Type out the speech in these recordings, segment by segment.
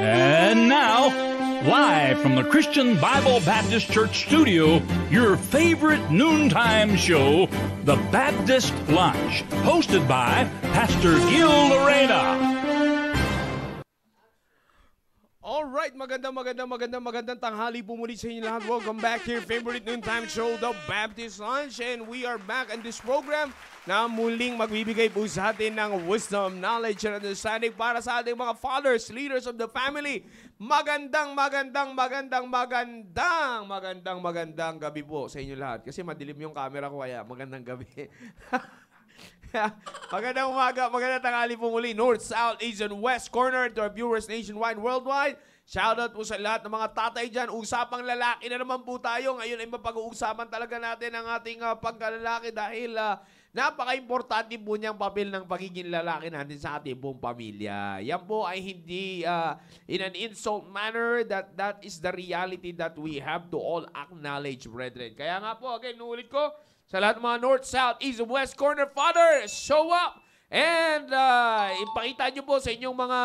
And now, live from the Christian Bible Baptist Church studio, your favorite noontime show, The Baptist Lunch, hosted by Pastor Gil Lorena. Alright, magandang, magandang, magandang, magandang tanghali po muli sa inyo lahat. Welcome back to your favorite noontime show, The Baptist Lunch. And we are back in this program na muling magbibigay po sa atin ng wisdom, knowledge, and understanding para sa ating mga fathers, leaders of the family. Magandang, magandang, magandang, magandang, magandang, magandang gabi po sa inyo lahat. Kasi madilim yung camera ko kaya magandang gabi. magandang umaga, magandang tanghali po muli. North, South, East, and West corner to our viewers nationwide, worldwide. Shoutout po sa lahat ng mga tatay dyan. Usapang lalaki na naman po tayo. Ngayon ay mapag-uusapan talaga natin ang ating uh, pagkalalaki dahil uh, napaka-importante po niyang papel ng pagiging lalaki natin sa ating buong pamilya. Yan po ay hindi uh, in an insult manner that that is the reality that we have to all acknowledge, brethren. Kaya nga po, again, nuulit ko, sa lahat ng mga North, South, East, West Corner Father, show up! And uh, ipakita niyo po sa inyong mga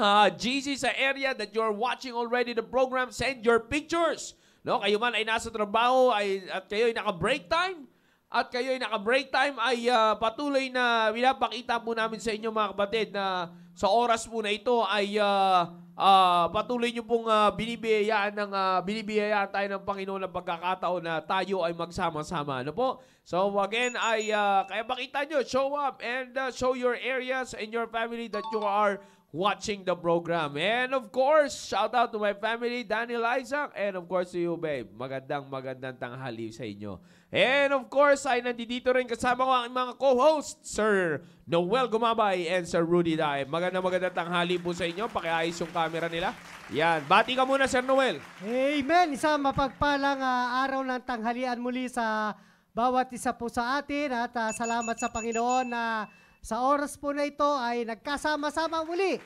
uh, ah, GC sa area that you're watching already the program, send your pictures. No, kayo man ay nasa trabaho ay, at kayo ay naka-break time, at kayo ay naka-break time ay uh, patuloy na pinapakita po namin sa inyo mga kapatid na sa oras po na ito ay uh, uh, patuloy nyo pong uh, binibiyayaan ng uh, binibiyayaan tayo ng Panginoon ng pagkakataon na tayo ay magsama-sama. Ano po? So again ay uh, kaya makita nyo, show up and uh, show your areas and your family that you are watching the program. And of course, shout out to my family, Daniel Isaac, and of course to you, babe. Magandang magandang tanghali sa inyo. And of course, ay nandito rin kasama ko ang mga co hosts Sir Noel Gumabay and Sir Rudy Dae. Magandang magandang tanghali po sa inyo. Pakiayos yung camera nila. Yan. Bati ka muna, Sir Noel. Amen. Isang mapagpalang uh, araw ng tanghalian muli sa bawat isa po sa atin. At uh, salamat sa Panginoon na uh, sa oras po na ito ay nagkasama-sama muli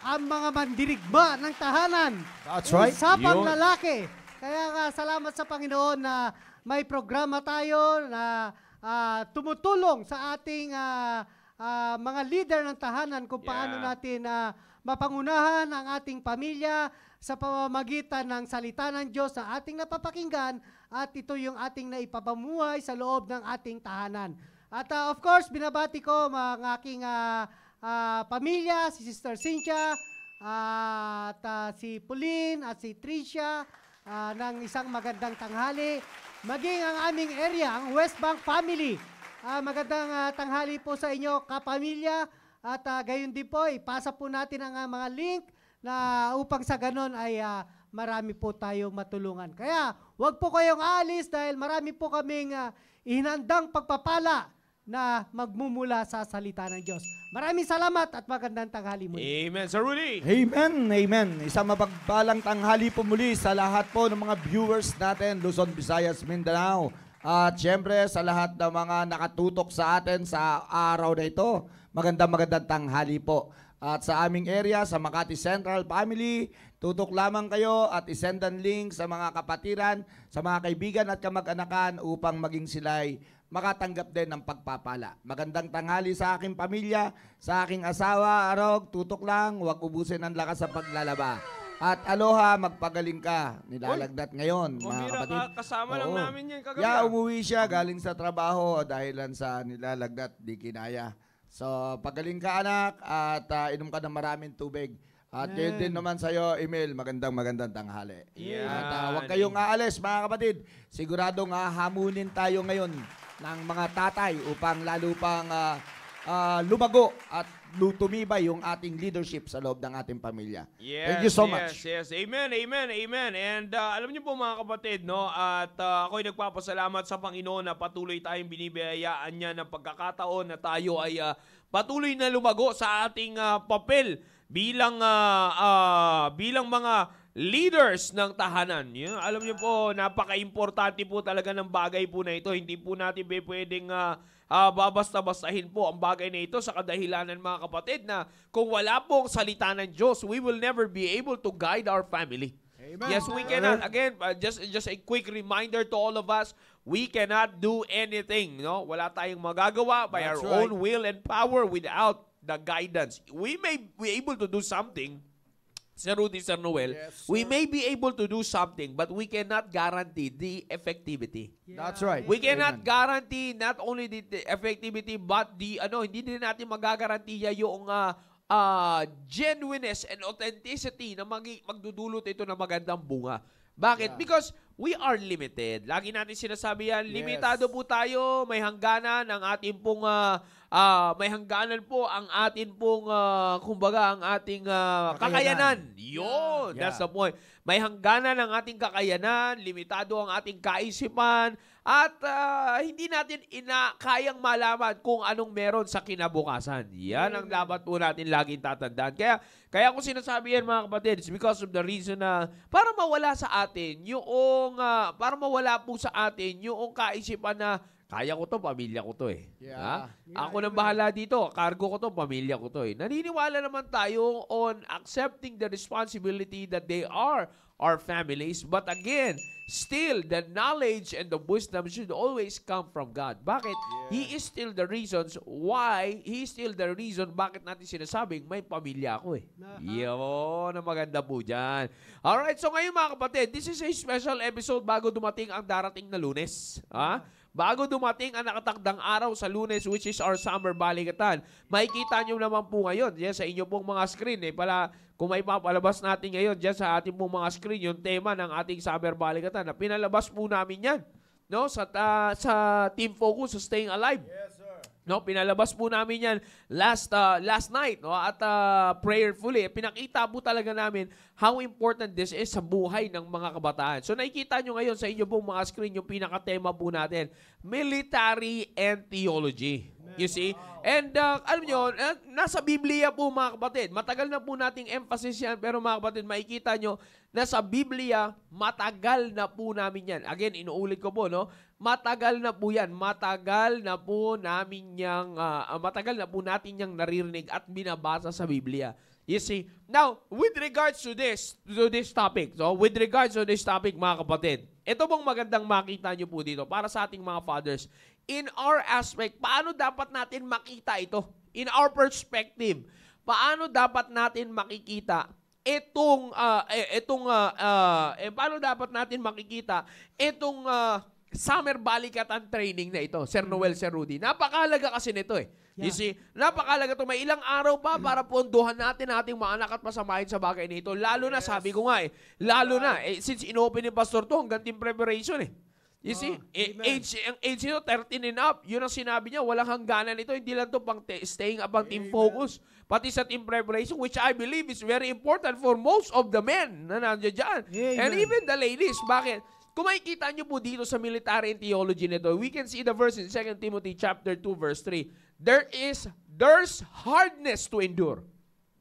ang mga mandirigma ng tahanan. That's right. Usapang Yun. lalaki. Kaya nga, salamat sa Panginoon na may programa tayo na uh, tumutulong sa ating uh, uh, mga leader ng tahanan kung paano yeah. natin uh, mapangunahan ang ating pamilya sa pamamagitan ng salita ng Diyos sa ating napapakinggan at ito yung ating naipapamuhay sa loob ng ating tahanan. At uh, of course, binabati ko ang aking uh, uh, pamilya, si Sister Cynthia, uh, at uh, si Pauline, at si Tricia, uh, ng isang magandang tanghali. Maging ang aming area, ang West Bank Family. Uh, magandang uh, tanghali po sa inyo, kapamilya. At uh, gayon din po, ipasa po natin ang uh, mga link na upang sa ganon ay uh, marami po tayong matulungan. Kaya, wag po kayong alis dahil marami po kaming uh, ihinandang pagpapala na magmumula sa salita ng Diyos. Maraming salamat at magandang tanghali muli. Amen, Sir Rudy. Amen, amen. Isang mapagpalang tanghali po muli sa lahat po ng mga viewers natin, Luzon, Visayas, Mindanao. At syempre sa lahat ng mga nakatutok sa atin sa araw na ito, magandang magandang tanghali po. At sa aming area, sa Makati Central Family, tutok lamang kayo at isend ang link sa mga kapatiran, sa mga kaibigan at kamag-anakan upang maging sila'y makatanggap din ng pagpapala. Magandang tanghali sa aking pamilya, sa aking asawa, arog, tutok lang, huwag ubusin ang lakas sa paglalaba. At aloha, magpagaling ka. Nilalagnat ngayon, Oy, mga kapatid. Ka, kasama Oo. lang namin yan kagabi. Yeah, umuwi siya galing sa trabaho dahilan sa nilalagnat, di kinaya. So, pagaling ka anak at uh, inom ka ng maraming tubig. At yeah. yun din naman sa'yo, Emil, magandang magandang tanghali. Yeah. At uh, huwag kayong aalis, mga kapatid. Siguradong hahamunin ah, tayo ngayon ng mga tatay upang lalo pang uh, uh, lumago at tumibay yung ating leadership sa loob ng ating pamilya. Yes, Thank you so yes, much. Yes, Amen, amen, amen. And uh, alam niyo po mga kapatid, no, at uh, ako'y nagpapasalamat sa Panginoon na patuloy tayong binibiyayaan niya ng pagkakataon na tayo ay uh, patuloy na lumago sa ating uh, papel bilang uh, uh, bilang mga leaders ng tahanan. Yun, alam niyo po, napaka-importante po talaga ng bagay po na ito. Hindi po natin pwedeng uh, uh, babasta-bastahin po ang bagay na ito sa kadahilanan mga kapatid na kung wala pong salita ng Diyos, we will never be able to guide our family. Amen. Yes, we cannot. Again, uh, just just a quick reminder to all of us, we cannot do anything, no? Wala tayong magagawa by That's our right. own will and power without the guidance. We may be able to do something, Sir Rudy, Sir Noel, yes, sir. we may be able to do something, but we cannot guarantee the effectivity. Yeah. That's right. We cannot Amen. guarantee not only the, the effectivity, but the, ano, hindi din natin magagarantiya yung uh, uh, genuineness and authenticity na mag magdudulot ito ng magandang bunga. Bakit? Yeah. Because we are limited. Lagi natin sinasabi yan, limitado yes. po tayo, may hangganan ang ating pong uh, uh, may hangganan po ang atin pong, uh, kumbaga, ang ating uh, kakayanan. kakayanan. Yun, yeah. that's the point. May hangganan ang ating kakayanan, limitado ang ating kaisipan, at uh, hindi natin ina kayang malaman kung anong meron sa kinabukasan. Yan ang mm. dapat po natin laging tatandaan. Kaya kaya ko sinasabi yan mga kapatid, it's because of the reason na para mawala sa atin yung uh, para mawala po sa atin yung kaisipan na kaya ko to, pamilya ko to eh. Yeah. Ha? Yeah, Ako nang bahala dito, cargo ko to, pamilya ko to eh. Naniniwala naman tayo on accepting the responsibility that they are our families. But again, still, the knowledge and the wisdom should always come from God. Bakit? Yeah. He is still the reasons why, He is still the reason bakit natin sinasabing may pamilya ako eh. Uh-huh. Yun, na maganda po dyan. Alright, so ngayon mga kapatid, this is a special episode bago dumating ang darating na lunes. Ha? Huh? bago dumating ang nakatakdang araw sa lunes which is our summer balikatan. Makikita nyo naman po ngayon yes, sa inyo pong mga screen. Eh, pala, kung may papalabas natin ngayon dyan sa ating pong mga screen, yung tema ng ating summer balikatan na pinalabas po namin yan no? sa, uh, sa Team Focus sa Staying Alive. Yeah. No, pinalabas po namin 'yan last uh, last night, no? At uh, prayerfully pinakita po talaga namin how important this is sa buhay ng mga kabataan. So nakikita nyo ngayon sa inyo pong mga screen yung pinaka-tema po natin, military and theology. You see? And uh, alam nyo, uh, nasa Biblia po mga kapatid. Matagal na po nating emphasis yan. Pero mga kapatid, makikita nyo, nasa Biblia, matagal na po namin yan. Again, inuulit ko po, no? Matagal na po yan. Matagal na po namin niyang, uh, matagal na po natin niyang naririnig at binabasa sa Biblia. You see? Now, with regards to this, to this topic, so with regards to this topic, mga kapatid, ito pong magandang makita niyo po dito para sa ating mga fathers. In our aspect, paano dapat natin makita ito? In our perspective, paano dapat natin makikita itong uh, itong uh, uh, eh, paano dapat natin makikita itong uh, summer balikatan training na ito, Sir Noel, mm. Sir Rudy. Napakalaga kasi nito eh. Yeah. You see, napakalaga ito. May ilang araw pa para pondohan natin ating maanak at masamahin sa bagay nito. Lalo yes. na, sabi ko nga eh, lalo na, eh, since inopen ni Pastor to, hanggang team preparation eh. You oh, see, ah, eh, age, ang age nito, 13 and up. Yun ang sinabi niya, walang hangganan ito. Hindi lang ito pang staying up ang team focus. Pati sa team preparation, which I believe is very important for most of the men na nandiyan dyan. Amen. And even the ladies. Bakit? Kung makikita nyo po dito sa military and theology nito, we can see the verse in 2 Timothy chapter 2 verse 3. There is, there's hardness to endure.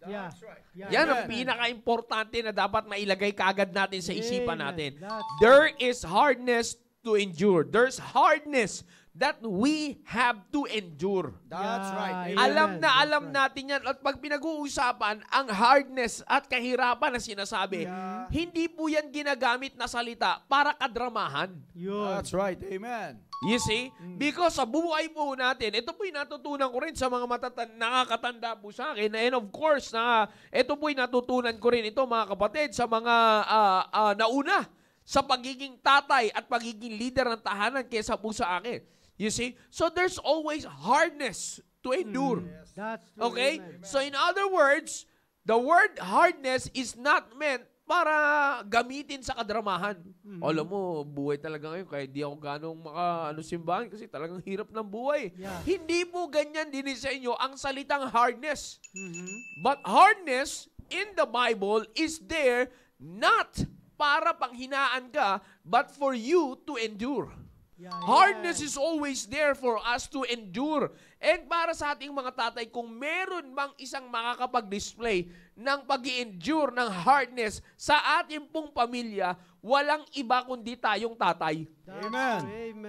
Yeah. right. Yeah. Yan ang pinaka-importante na dapat mailagay kaagad natin sa isipan natin. There is hardness to endure. There's hardness that we have to endure. That's yeah, right. Ayan. Alam na That's alam right. natin yan. At pag pinag-uusapan ang hardness at kahirapan na sinasabi, yeah. hindi po yan ginagamit na salita para kadramahan. Yun. That's right. Amen. You see? Mm. Because sa buhay po natin, ito po'y natutunan ko rin sa mga matatan nakakatanda po sa akin. And of course, na ito po'y natutunan ko rin ito mga kapatid sa mga uh, uh, nauna sa pagiging tatay at pagiging leader ng tahanan kaysa po sa akin You see? So there's always hardness to endure. Mm, yes. That's true. Okay? Amen. So in other words, the word hardness is not meant para gamitin sa kadramahan. Mm-hmm. Alam mo, buhay talaga ngayon. Kaya di ako ganong maka ano, simbahan kasi talagang hirap ng buhay. Yeah. Hindi po ganyan din sa inyo ang salitang hardness. Mm-hmm. But hardness in the Bible is there not para panghinaan ka, but for you to endure. Hardness is always there for us to endure. And para sa ating mga tatay, kung meron bang isang makakapag-display ng pag endure ng hardness sa ating pong pamilya, walang iba kundi tayong tatay. Amen.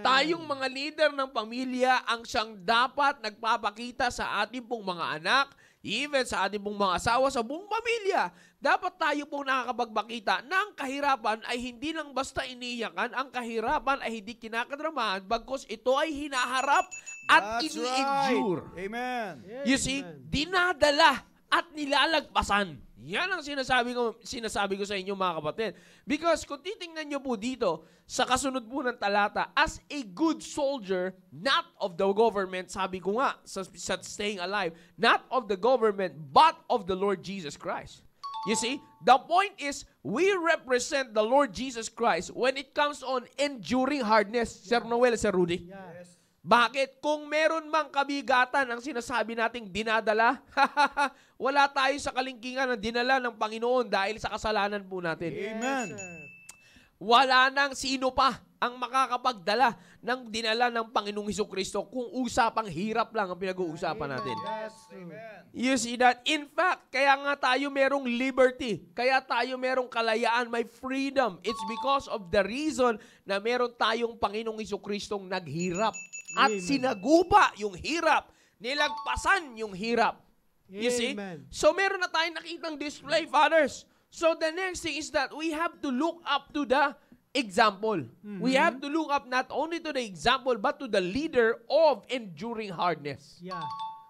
Tayong mga leader ng pamilya ang siyang dapat nagpapakita sa ating pong mga anak, even sa ating pong mga asawa, sa buong pamilya. Dapat tayo pong nakakabagbakita na ang kahirapan ay hindi lang basta iniiyakan, ang kahirapan ay hindi kinakadramahan, bagkos ito ay hinaharap at That's ini-endure. Right. Amen. You see, dinadala at nilalagpasan. Yan ang sinasabi ko, sinasabi ko sa inyo mga kapatid. Because kung titingnan nyo po dito, sa kasunod po ng talata, as a good soldier, not of the government, sabi ko nga, sa, sa staying alive, not of the government, but of the Lord Jesus Christ. You see, the point is, we represent the Lord Jesus Christ when it comes on enduring hardness. Yeah. Sir Noel, Sir Rudy. Yes. Bakit? Kung meron mang kabigatan ang sinasabi nating dinadala, wala tayo sa kalingkingan na dinala ng Panginoon dahil sa kasalanan po natin. Amen. Wala nang sino pa ang makakapagdala ng dinala ng Panginoong Heso Kristo kung usapang hirap lang ang pinag-uusapan natin. Yes, amen. You see that? In fact, kaya nga tayo merong liberty. Kaya tayo merong kalayaan, may freedom. It's because of the reason na meron tayong Panginoong Heso Kristong naghirap at amen. sinagupa yung hirap. Nilagpasan yung hirap. Amen. see? So meron na tayong nakitang display, fathers. So the next thing is that we have to look up to the example. Mm-hmm. We have to look up not only to the example but to the leader of enduring hardness. Yeah.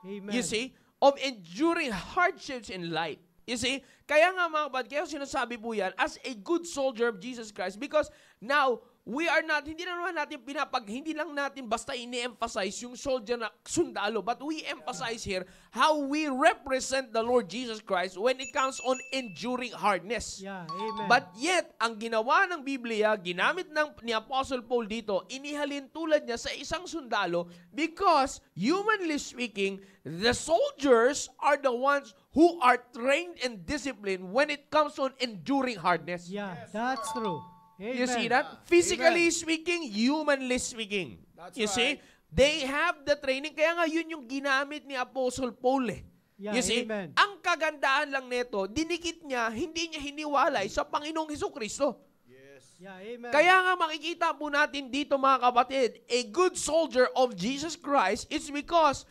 Amen. You see, of enduring hardships in life. You see, kaya nga mga kapatid, kaya sinasabi po yan, as a good soldier of Jesus Christ, because now, we are not, hindi lang naman natin pinapag, hindi lang natin basta ini-emphasize yung soldier na sundalo, but we emphasize here how we represent the Lord Jesus Christ when it comes on enduring hardness. Yeah, amen. But yet, ang ginawa ng Biblia, ginamit ng ni Apostle Paul dito, inihalin tulad niya sa isang sundalo because, humanly speaking, the soldiers are the ones who are trained and disciplined when it comes on enduring hardness. Yeah, that's true. Amen. You see that? Physically Amen. speaking, humanly speaking. That's you right. see? They have the training. Kaya nga yun yung ginamit ni Apostle Paul eh. Yeah, you see? Amen. Ang kagandaan lang nito, dinikit niya, hindi niya hiniwalay sa Panginoong Heso Kristo. Yes. Yeah, amen. Kaya nga makikita po natin dito mga kapatid, a good soldier of Jesus Christ is because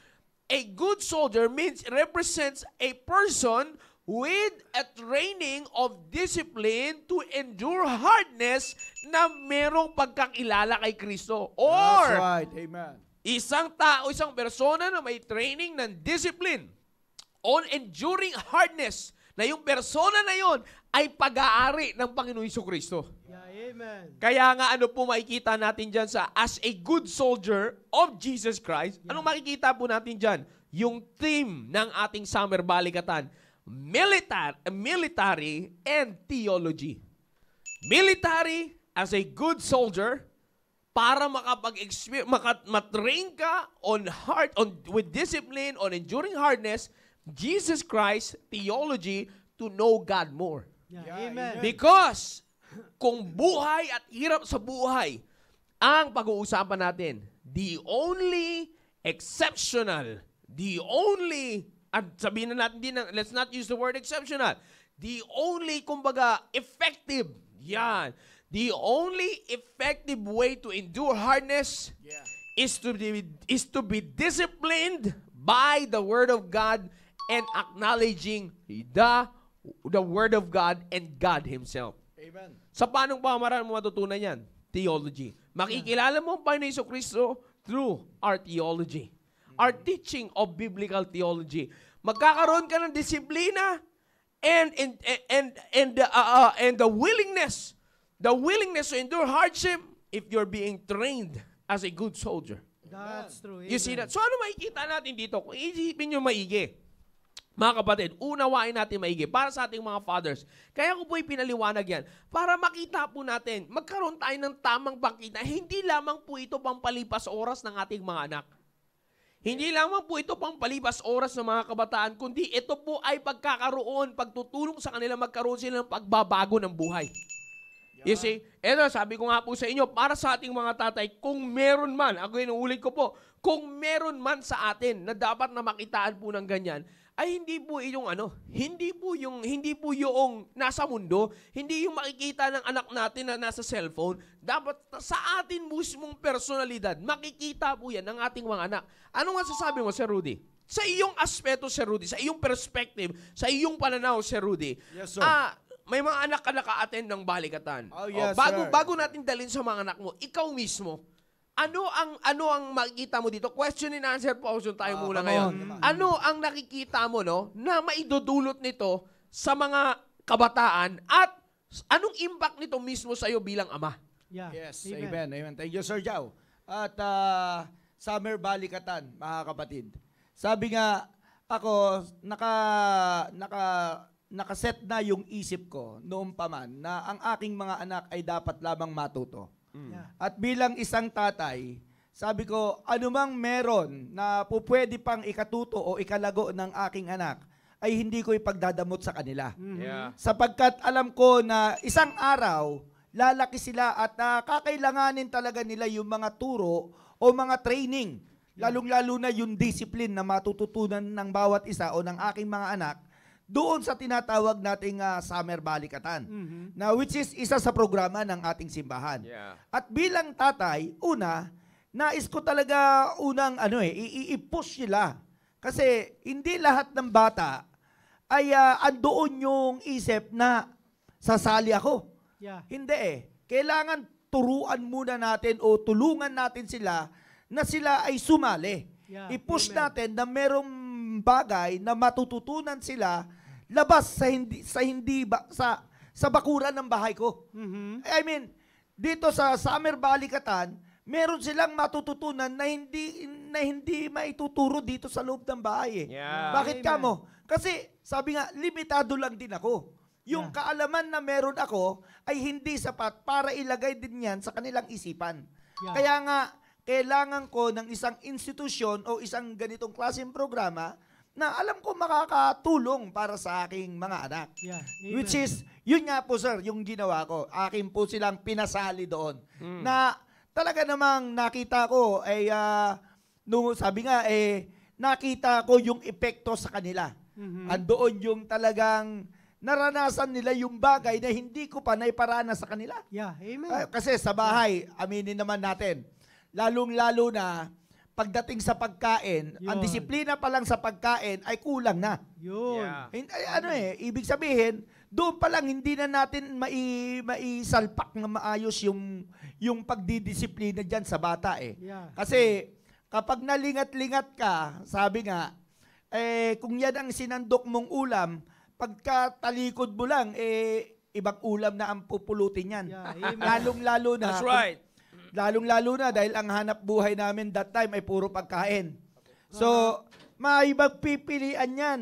a good soldier means represents a person with a training of discipline to endure hardness na merong pagkakilala kay Kristo. Or, That's right. Amen. isang tao, isang persona na may training ng discipline on enduring hardness na yung persona na yon ay pag-aari ng Panginoon Iso Kristo. Yeah, amen. Kaya nga ano po makikita natin dyan sa as a good soldier of Jesus Christ, yeah. anong makikita po natin dyan? Yung theme ng ating Summer Balikatan military, military and theology. Military as a good soldier para makapag-experience, matrain ka on heart, on, with discipline, on enduring hardness, Jesus Christ theology to know God more. Yeah. Yeah, Amen. Because kung buhay at hirap sa buhay ang pag-uusapan natin, the only exceptional, the only at sabihin na natin din, let's not use the word exceptional. The only, kumbaga, effective, yan, the only effective way to endure hardness yeah. is, to be, is to be disciplined by the Word of God and acknowledging the, the Word of God and God Himself. Amen. Sa paanong pamamaraan mo matutunan yan? Theology. Makikilala mo ang Panginoon Kristo through our theology our teaching of biblical theology. Magkakaroon ka ng disiplina and and and and the, uh, uh, and the willingness, the willingness to endure hardship if you're being trained as a good soldier. That's true. You see that? So ano makikita natin dito? Kung isipin nyo maigi, mga kapatid, unawain natin maigi para sa ating mga fathers. Kaya ko po ipinaliwanag yan para makita po natin, magkaroon tayo ng tamang pagkita. Hindi lamang po ito pampalipas oras ng ating mga anak. Hindi lamang po ito pang palibas oras ng mga kabataan, kundi ito po ay pagkakaroon, pagtutulong sa kanila magkaroon sila ng pagbabago ng buhay. You see? Eto, sabi ko nga po sa inyo, para sa ating mga tatay, kung meron man, ako inuulit ko po, kung meron man sa atin na dapat na makitaan po ng ganyan, ay hindi po yung ano, hindi po yung hindi po yung nasa mundo, hindi yung makikita ng anak natin na nasa cellphone, dapat sa atin mismong personalidad makikita po yan ng ating mga anak. Ano nga sasabi mo Sir Rudy? Sa iyong aspeto Sir Rudy, sa iyong perspective, sa iyong pananaw Sir Rudy. Yes, sir. Ah, may mga anak ka naka-attend ng balikatan. Oh, yes, oh, bago sir. bago natin dalhin sa mga anak mo, ikaw mismo, ano ang ano ang makikita mo dito? Question and answer po option tayo ah, muna ngayon. on, Ano ang nakikita mo no na maidudulot nito sa mga kabataan at anong impact nito mismo sa iyo bilang ama? Yeah. Yes, amen. amen, amen. Thank you, Sir Jao. At ah, summer balikatan, mga kapatid. Sabi nga, ako, naka, naka, naka-set na yung isip ko noon pa man na ang aking mga anak ay dapat lamang matuto. Mm. At bilang isang tatay, sabi ko, anumang meron na pupwede pang ikatuto o ikalago ng aking anak, ay hindi ko ipagdadamot sa kanila. Mm-hmm. Yeah. Sapagkat alam ko na isang araw, lalaki sila at uh, kakailanganin talaga nila yung mga turo o mga training. Lalong-lalo na yung discipline na matututunan ng bawat isa o ng aking mga anak doon sa tinatawag nating uh, summer balikatan. Mm-hmm. Na which is isa sa programa ng ating simbahan. Yeah. At bilang tatay, una, nais ko talaga unang ano eh, i-push sila. Kasi hindi lahat ng bata ay uh, andoon yung isip na sasali ako. Yeah. Hindi eh. Kailangan turuan muna natin o tulungan natin sila na sila ay sumali. Yeah. I-push natin na merong bagay na matututunan sila labas sa hindi sa hindi ba, sa sa bakuran ng bahay ko. Mm-hmm. I mean, dito sa Summer Valley Katan, meron silang matututunan na hindi na hindi maituturo dito sa loob ng bahay. Eh. Yeah. Bakit Amen. ka mo? Kasi sabi nga limitado lang din ako. Yung yeah. kaalaman na meron ako ay hindi sapat para ilagay din 'yan sa kanilang isipan. Yeah. Kaya nga kailangan ko ng isang institusyon o isang ganitong klaseng programa na alam ko makakatulong para sa aking mga anak. Yeah, Which is, yun nga po sir, yung ginawa ko. Akin po silang pinasali doon. Mm. Na talaga namang nakita ko, ay uh, eh, ah, sabi nga, eh, nakita ko yung epekto sa kanila. Mm-hmm. Andoon yung talagang naranasan nila yung bagay na hindi ko pa naiparana sa kanila. Yeah, amen. Uh, kasi sa bahay, aminin naman natin, lalong-lalo na, pagdating sa pagkain, Yun. ang disiplina pa lang sa pagkain ay kulang na. Yun. Yeah. ano eh, ibig sabihin, doon pa lang hindi na natin mai, maisalpak na maayos yung, yung pagdidisiplina diyan sa bata eh. Yeah. Kasi kapag nalingat-lingat ka, sabi nga, eh, kung yan ang sinandok mong ulam, pagka talikod mo lang, eh, ibang ulam na ang pupulutin yan. Yeah, Lalong-lalo na That's right. Lalong-lalo na dahil ang hanap buhay namin that time ay puro pagkain. So, maibang pipilian yan.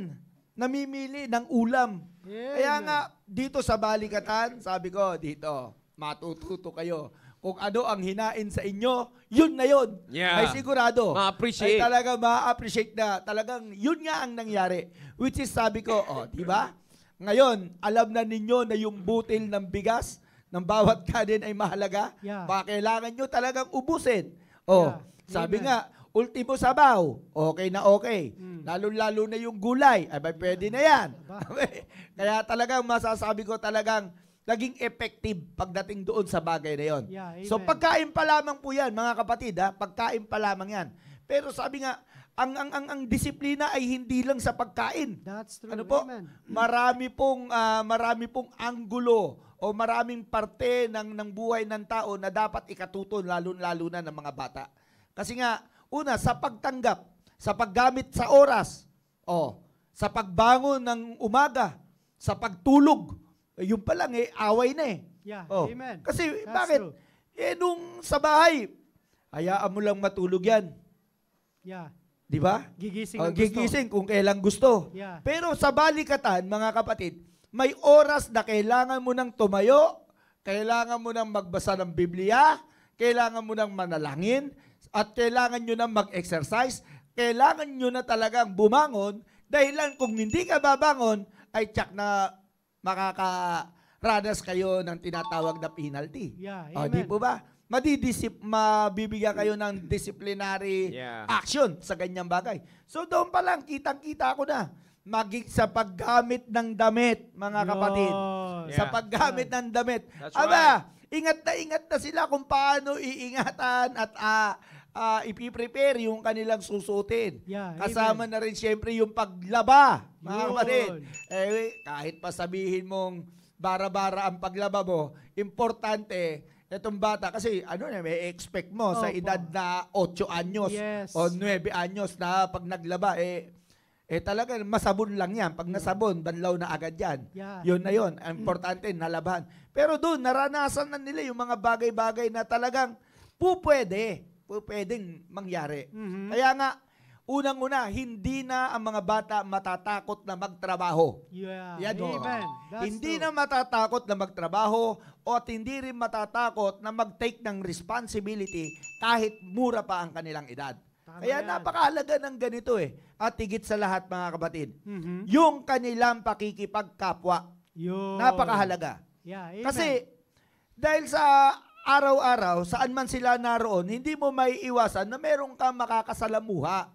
Namimili ng ulam. Yeah. Kaya nga, dito sa Balikatan, sabi ko, dito, matututo kayo. Kung ano ang hinain sa inyo, yun na yun. Yeah. Ay sigurado. Ma-appreciate. Ay talaga ma-appreciate na. Talagang yun nga ang nangyari. Which is sabi ko, oh, di ba? Ngayon, alam na ninyo na yung butil ng bigas ng bawat kanin ay mahalaga. Yeah. Baka kailangan nyo talagang ubusin. Oh, yeah. sabi Amen. nga, ultimo sabaw, okay na okay. Mm. Lalo-lalo na yung gulay, ay ba, pwede na yan. Diba? Kaya talagang masasabi ko talagang naging effective pagdating doon sa bagay na yon. Yeah, so pagkain pa lamang po yan, mga kapatid, ha? pagkain pa lamang yan. Pero sabi nga, ang ang ang, ang disiplina ay hindi lang sa pagkain. That's true. Ano po? Amen. Marami pong uh, marami pong anggulo o maraming parte ng, ng buhay ng tao na dapat ikatuto lalo-lalo na ng mga bata. Kasi nga, una, sa pagtanggap, sa paggamit sa oras, o, sa pagbangon ng umaga, sa pagtulog, eh, yun pa lang eh, away na eh. Yeah, o, amen. Kasi That's bakit? True. Eh, nung sa bahay, hayaan mo lang matulog yan. Yeah. Di ba? Gigising, o, gigising gusto. kung kailang gusto. Yeah. Pero sa balikatan, mga kapatid, may oras na kailangan mo nang tumayo, kailangan mo nang magbasa ng Biblia, kailangan mo nang manalangin, at kailangan nyo nang mag-exercise, kailangan nyo na talagang bumangon, dahilan kung hindi ka babangon, ay tsak na makakaranas kayo ng tinatawag na penalty. Yeah, amen. O, di po ba? madidisip, mabibigyan kayo ng disciplinary yeah. action sa ganyang bagay. So doon pa lang, kitang-kita ako na maging sa paggamit ng damit, mga kapatid. Yeah. Sa paggamit ng damit. That's Aba, right. ingat na ingat na sila kung paano iingatan at uh, uh, ipiprepare yung kanilang susutin. Yeah, Kasama amen. na rin siyempre yung paglaba, mga Yun. kapatid. Eh, kahit pa sabihin mong bara-bara ang paglaba mo, importante itong bata kasi ano na may expect mo oh, sa edad po. na 8 anyos yes. o 9 anyos na pag naglaba eh eh talaga, masabon lang yan. Pag mm. nasabon, banlaw na agad yan. Yeah. Yun na yun. Mm. Importante, nalaban. Pero doon, naranasan na nila yung mga bagay-bagay na talagang pupwede. Pupwedeng mangyari. Mm-hmm. Kaya nga, unang-una, hindi na ang mga bata matatakot na magtrabaho. Yeah. Yan Amen. hindi true. na matatakot na magtrabaho o at hindi rin matatakot na mag-take ng responsibility kahit mura pa ang kanilang edad. Tama Kaya yan. napakahalaga ng ganito eh. At higit sa lahat mga kapatid, mm-hmm. yung kanilang pakikipagkapwa. Yo. Napakahalaga. Yeah, amen. Kasi dahil sa araw-araw, saan man sila naroon, hindi mo may iwasan na meron kang makakasalamuha.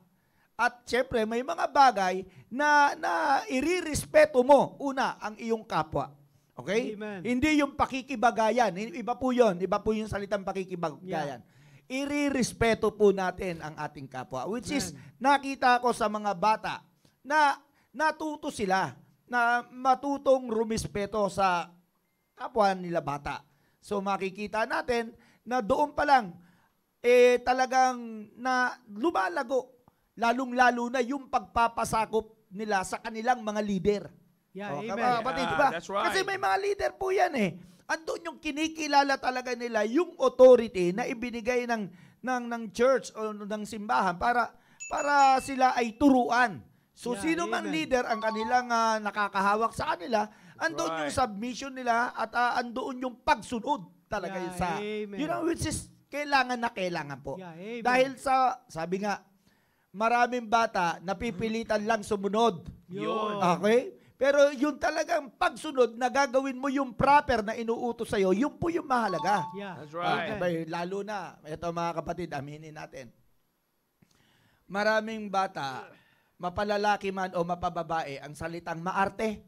At syempre, may mga bagay na, na irirespeto mo, una, ang iyong kapwa. Okay? Amen. Hindi yung pakikibagayan. Iba po yun. Iba po yung salitang pakikibagayan. Yeah irirespeto po natin ang ating kapwa. Which is, hmm. nakita ko sa mga bata na natuto sila na matutong rumispeto sa kapwa nila bata. So makikita natin na doon pa lang, eh talagang na lumalago, lalong-lalo na yung pagpapasakop nila sa kanilang mga leader. Yeah, oh, amen. Kapatid, yeah, diba? that's right. Kasi may mga leader po yan eh Andun yung kinikilala talaga nila yung authority na ibinigay ng ng ng church o ng simbahan para para sila ay turuan. So yeah, sino man leader ang kanilang uh, nakakahawak sa kanila, andoon right. yung submission nila at uh, andoon yung pagsunod talaga yeah, sa amen. you know which is kailangan na kailangan po. Yeah, Dahil sa sabi nga maraming bata napipilitan lang sumunod. Yun. Okay? Pero yung talagang pagsunod na gagawin mo yung proper na inuutos sa'yo, yun po yung mahalaga. Yeah. That's right. Okay. Lalo na, ito mga kapatid, aminin natin. Maraming bata, mapalalaki man o mapababae, ang salitang maarte.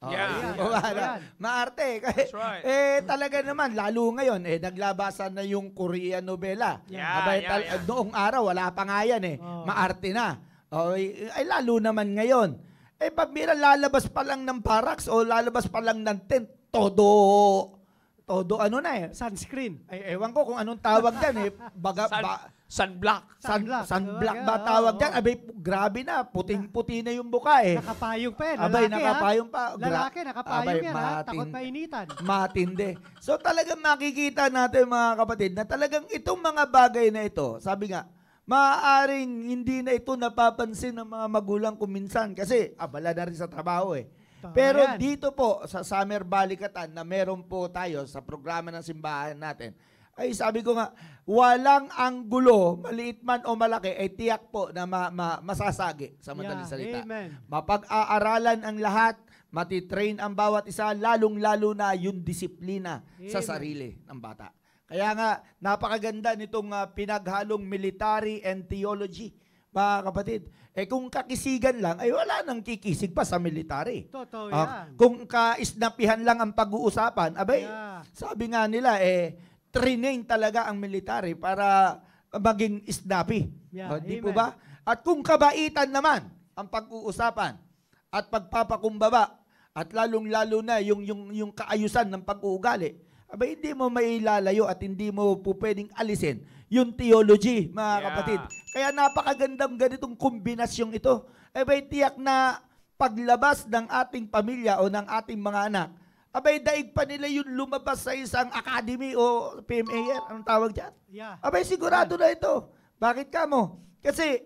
Oh, yeah. yeah. Ano? yeah. yeah. Maarte. That's right. eh, talaga naman, lalo ngayon, eh, naglabasan na yung Korean novela. Yeah, Abay, yeah, yeah. Noong araw, wala pa nga yan eh. Oh. Maarte na. Oh, ay, eh, ay, lalo naman ngayon. Eh, mira, lalabas pa lang ng parax o lalabas pa lang ng tent, todo, todo ano na eh. Sunscreen. Ay, ewan ko kung anong tawag dyan eh. Baga, Sun, ba, sunblock. Sun, sunblock. Sunblock ba ah, tawag dyan? Abay, grabe na. Puting-puti na yung buka eh. Nakapayong pa eh. Lalaki, Abay, ah. nakapayong pa. lalaki, nakapayong Abay, yan matin, ah. ha. Takot mainitan. Matindi. So talagang makikita natin mga kapatid na talagang itong mga bagay na ito, sabi nga, maaaring hindi na ito napapansin ng mga magulang ko minsan kasi abala na rin sa trabaho eh. Pero dito po sa Summer Balikatan na meron po tayo sa programa ng simbahan natin, ay sabi ko nga, walang anggulo, maliit man o malaki, ay tiyak po na ma- ma- masasagi sa madaling yeah, salita. Amen. Mapag-aaralan ang lahat, matitrain ang bawat isa, lalong-lalo na yung disiplina amen. sa sarili ng bata. Kaya nga, napakaganda nitong uh, pinaghalong military and theology, mga kapatid. Eh kung kakisigan lang, ay wala nang kikisig pa sa military. Totoo ah, yan. kung kaisnapihan lang ang pag-uusapan, abay, yeah. sabi nga nila, eh, training talaga ang military para maging isnapi. Yeah, uh, di Amen. po ba? At kung kabaitan naman ang pag-uusapan at pagpapakumbaba at lalong-lalo na yung, yung, yung kaayusan ng pag-uugali, aba hindi mo mailalayo at hindi mo po pwedeng alisin yung theology, mga yeah. kapatid. Kaya napakagandang ganitong kombinasyong ito. Abay tiyak na paglabas ng ating pamilya o ng ating mga anak, abay daig pa nila yung lumabas sa isang academy o PMAR, anong tawag dyan? Yeah. Abay sigurado yeah. na ito. Bakit ka mo? Kasi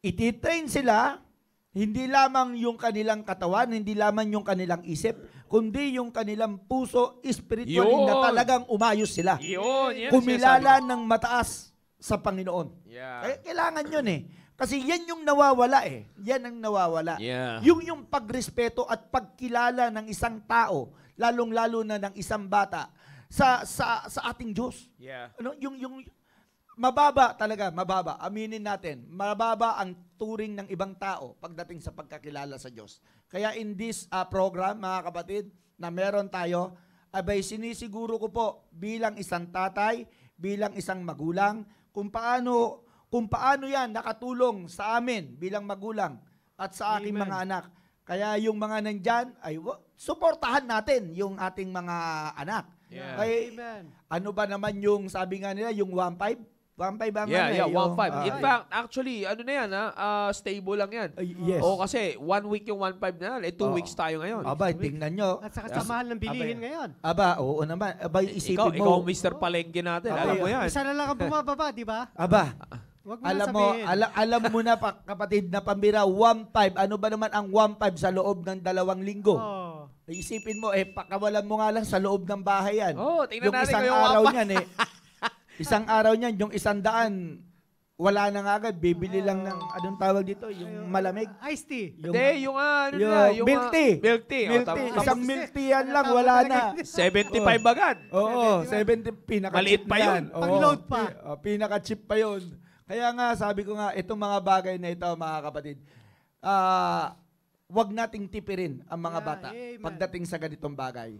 ititrain sila, hindi lamang yung kanilang katawan, hindi lamang yung kanilang isip, kundi yung kanilang puso spiritually Yun. na talagang umayos sila. Yun, yan Kumilala sinasabi ng mataas sa Panginoon. Yeah. Kaya eh, kailangan yun eh. Kasi yan yung nawawala eh. Yan ang nawawala. Yeah. Yung yung pagrespeto at pagkilala ng isang tao, lalong-lalo na ng isang bata sa sa sa ating Diyos. Yeah. Ano yung yung mababa talaga, mababa. Aminin natin, mababa ang turing ng ibang tao pagdating sa pagkakilala sa Diyos. Kaya in this uh, program, mga kapatid, na meron tayo, abay sinisiguro ko po bilang isang tatay, bilang isang magulang, kung paano kung paano 'yan nakatulong sa amin bilang magulang at sa aking Amen. mga anak. Kaya yung mga nandyan, ay suportahan natin yung ating mga anak. Yeah. Kaya, Amen. Ano ba naman yung sabi nga nila, yung 1.5? 1.5 ang yeah, ano yeah, 1.5. Eh, In ah, fact, actually, ano na yan, ah, Uh, stable lang yan. Uh, yes. Oo, kasi one week yung 1.5 na Eh, two oh. weeks tayo ngayon. Aba, tingnan nyo. At saka sa mahal ng bilihin ngayon. Aba, oo naman. Aba, eh, isipin ikaw, mo. Ikaw, Mr. Palengke natin. Aba, alam mo yan. Isa na lang ang bumababa, di ba? Aba. Wag mo alam mo, ala, alam mo na pa, kapatid na pambira 1.5. Ano ba naman ang 1.5 sa loob ng dalawang linggo? Oh. Isipin mo eh pakawalan mo nga lang sa loob ng bahay yan. Oh, tingnan yung natin isang yung araw niyan eh Isang araw niyan, yung isang daan, wala na nga agad, bibili lang ng, ah, anong tawag dito, yung malamig. Iced tea. Yung, Hindi, yung ah, ano yung, na, yung milk ah, tea. Milk tea. Oh, milk tea. Oh, isang milk tea yan lang, wala na. 75 oh. agad. Oo, 70, pinaka-cheap Maliit pa yun. Oo, Pang-load pa. Oh, pinaka-cheap pa yun. Kaya nga, sabi ko nga, itong mga bagay na ito, mga kapatid, ah, uh, wag nating tipirin ang mga yeah, bata yeah, pagdating sa ganitong bagay.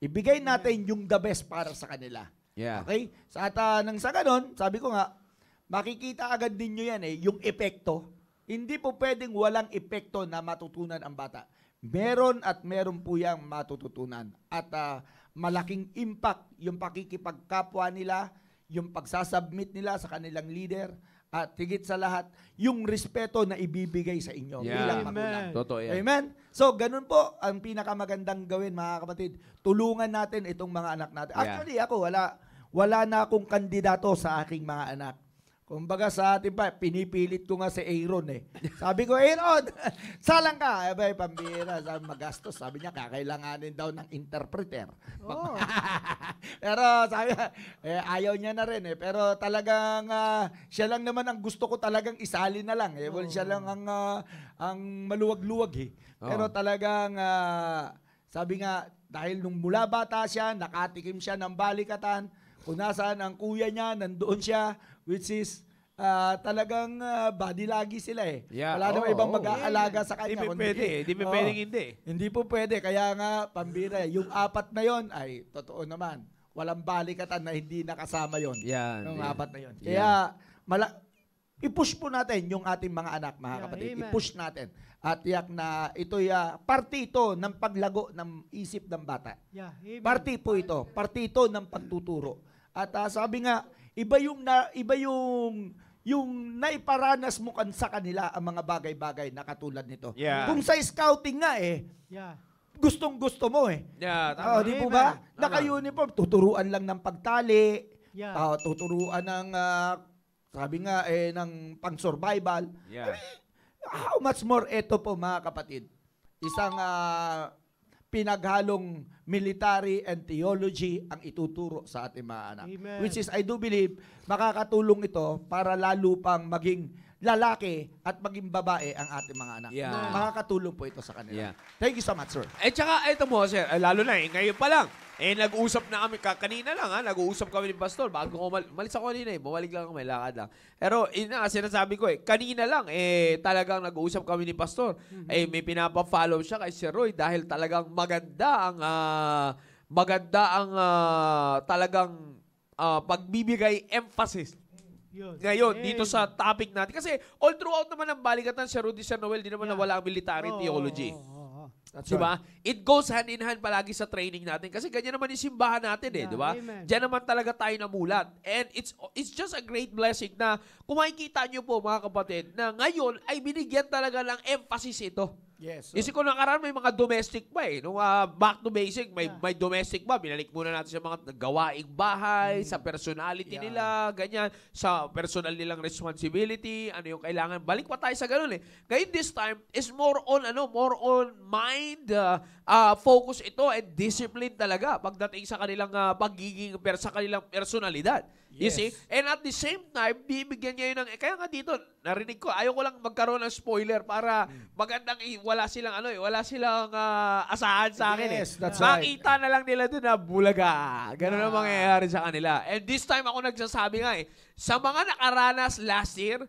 Ibigay natin yung the best para sa kanila. Yeah. Okay? Sa at uh, nang sa ganun, sabi ko nga, makikita agad ninyo yan eh, yung epekto. Hindi po pwedeng walang epekto na matutunan ang bata. Meron at meron po yang matututunan. At uh, malaking impact yung pakikipagkapwa nila, yung pagsasubmit nila sa kanilang leader, at higit sa lahat, yung respeto na ibibigay sa inyo yeah. bilang magulang. Totoo yan. Amen? So, ganun po ang pinakamagandang gawin, mga kapatid. Tulungan natin itong mga anak natin. Yeah. Actually, ako, wala, wala na akong kandidato sa aking mga anak. Kumbaga sa atin pa, pinipilit ko nga si Aaron eh. Sabi ko, Aaron, salang ka. Abay, eh, pambira, sabi, magastos. Sabi niya, kakailanganin daw ng interpreter. Oh. Pero sabi eh, ayaw niya na rin eh. Pero talagang, uh, siya lang naman ang gusto ko talagang isali na lang eh. Well, oh. siya lang oh. ang, uh, ang maluwag-luwag eh. Oh. Pero talagang, uh, sabi nga, dahil nung mula bata siya, nakatikim siya ng balikatan, kung nasaan ang kuya niya, nandoon siya, which is uh, talagang uh, body lagi sila eh. Yeah. Wala oh, namang ibang oh, mag-aalaga yeah. sa kanya. Hindi pwede eh. Hindi oh, pwedeng hindi. Hindi po pwede. Kaya nga, pambira, yung apat na yon ay totoo naman. Walang balikatan na hindi nakasama yon Yan. Yung yeah. apat na yon Kaya, mala- i-push po natin yung ating mga anak, mga yeah, kapatid. Amen. I-push natin. At yak na ito'y uh, ah, party ito ng paglago ng isip ng bata. Yeah, party po ito. Party ito ng pagtuturo at uh, sabi nga, iba yung na, iba yung yung naiparanas mo kan sa kanila ang mga bagay-bagay na katulad nito. Yeah. Kung sa scouting nga eh, yeah. gustong-gusto mo eh. Yeah, tama. Oh, di po ba? Naka-uniform, tuturuan lang ng pagtali, yeah. uh, tuturuan ng, uh, sabi nga eh, ng pang-survival. Yeah. Eh, how much more ito po mga kapatid? Isang uh, pinaghalong military and theology ang ituturo sa ating mga anak. Amen. Which is, I do believe, makakatulong ito para lalo pang maging lalaki at maging babae ang ating mga anak. Yeah. Makakatulong po ito sa kanila. Yeah. Thank you so much, sir. Eh, tsaka, ito mo, sir, eh, lalo na, eh, ngayon pa lang, eh, nag-uusap na kami, kanina lang, ha, nag-uusap kami ni Pastor, bago ko, mal- malis ako kanina, eh, bumalik lang ako, may lakad lang. Pero, ina, eh, sinasabi ko, eh, kanina lang, eh, talagang nag-uusap kami ni Pastor, mm-hmm. eh, may pinapa-follow siya kay Sir Roy dahil talagang maganda ang, uh, maganda ang, uh, talagang, uh, pagbibigay emphasis yun. Ngayon, And... dito sa topic natin. Kasi all throughout naman ang balikatan si Rudy San Noel, di naman yeah. nawala ang military oh, theology. Oh, oh, oh. That's diba? Right. It goes hand in hand palagi sa training natin kasi ganyan naman yung simbahan natin eh, yeah, di ba? Diyan naman talaga tayo namulat. And it's it's just a great blessing na kung makikita nyo po mga kapatid na ngayon ay binigyan talaga ng emphasis ito. Yes. So, Isip ko nakaraan may mga domestic ba eh. Nung uh, back to basic, may, yeah. may domestic ba? Binalik muna natin sa mga gawaing bahay, mm. sa personality yeah. nila, ganyan, sa personal nilang responsibility, ano yung kailangan. Balik pa tayo sa ganun eh. Ngayon this time is more on ano, more on mind uh, uh, focus ito and discipline talaga pagdating sa kanilang uh, pagiging per sa kanilang personalidad. Yes. You see? And at the same time, bibigyan niya yun ng... Eh, kaya nga dito, narinig ko, ayaw ko lang magkaroon ng spoiler para magandang eh, wala silang ano eh, wala silang uh, asahan sa akin eh. yes, eh. That's Makita right. na lang nila doon na bulaga. Ganun ah. ang mangyayari sa kanila. And this time ako nagsasabi nga eh, sa mga nakaranas last year,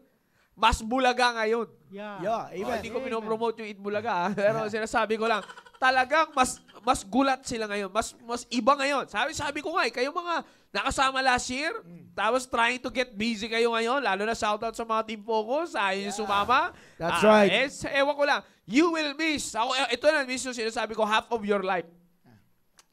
mas bulaga ngayon. Yeah. yeah amen. Oh, hindi ko pinopromote yung Eat Bulaga, ah. pero sinasabi ko lang, talagang mas mas gulat sila ngayon. Mas mas iba ngayon. Sabi sabi ko nga, eh, kayo mga nakasama last year, mm. tapos trying to get busy kayo ngayon, lalo na shout out sa mga Team Focus, ayaw ah, yeah. sumama. That's uh, right. Eh, ewan ko lang, you will miss, ako, eh, ito na mismo sinasabi ko, half of your life.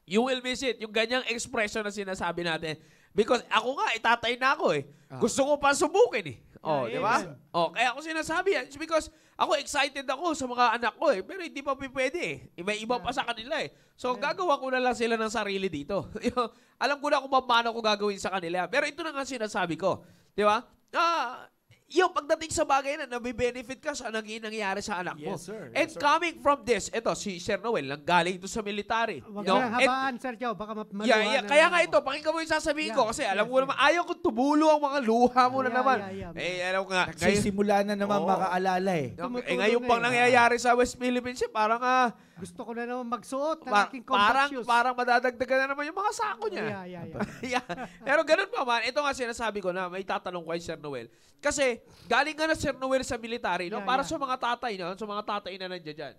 You will miss it. Yung ganyang expression na sinasabi natin. Because ako nga, itatay na ako eh. Ah. Gusto ko pa subukin eh. Oh, yeah, di ba? Yeah. Oh, kaya ako sinasabi yan. It's because ako excited ako sa mga anak ko eh, pero hindi pa pwede eh. May iba pa sa kanila eh. So gagawa ko na lang sila ng sarili dito. Alam ko na kung paano ko gagawin sa kanila. Pero ito na nga sinasabi ko. Di ba? Ah, yung pagdating sa bagay na nabibenefit ka sa naging nangyari sa anak mo. Yes, sir. Yes, And sir. coming from this, ito, si Sir Noel, nang galing ito sa military. Wag no? mo habaan, Sir Joe. Baka maluwa yeah, yeah. Kaya nga ito, pakinggan mo yung sasabihin yeah, ko kasi yes, alam mo naman, ayaw kong tumulo ang mga luha mo na yeah, naman. Yeah, yeah, Eh, alam ko nga. Nagsisimula na naman oh, makaalala eh. Eh, ngayon pang eh. nangyayari sa West Philippines, parang ah, uh, gusto ko na naman magsuot ng pa- aking combat parang, Parang madadagdagan na naman yung mga sako niya. Yeah, yeah, yeah. yeah. Pero ganun pa man, ito nga sinasabi ko na may tatanong ko kay Sir Noel. Kasi galing nga na Sir Noel sa military, no? Yeah, para yeah. sa mga tatay no? sa mga tatay na nandiyan dyan.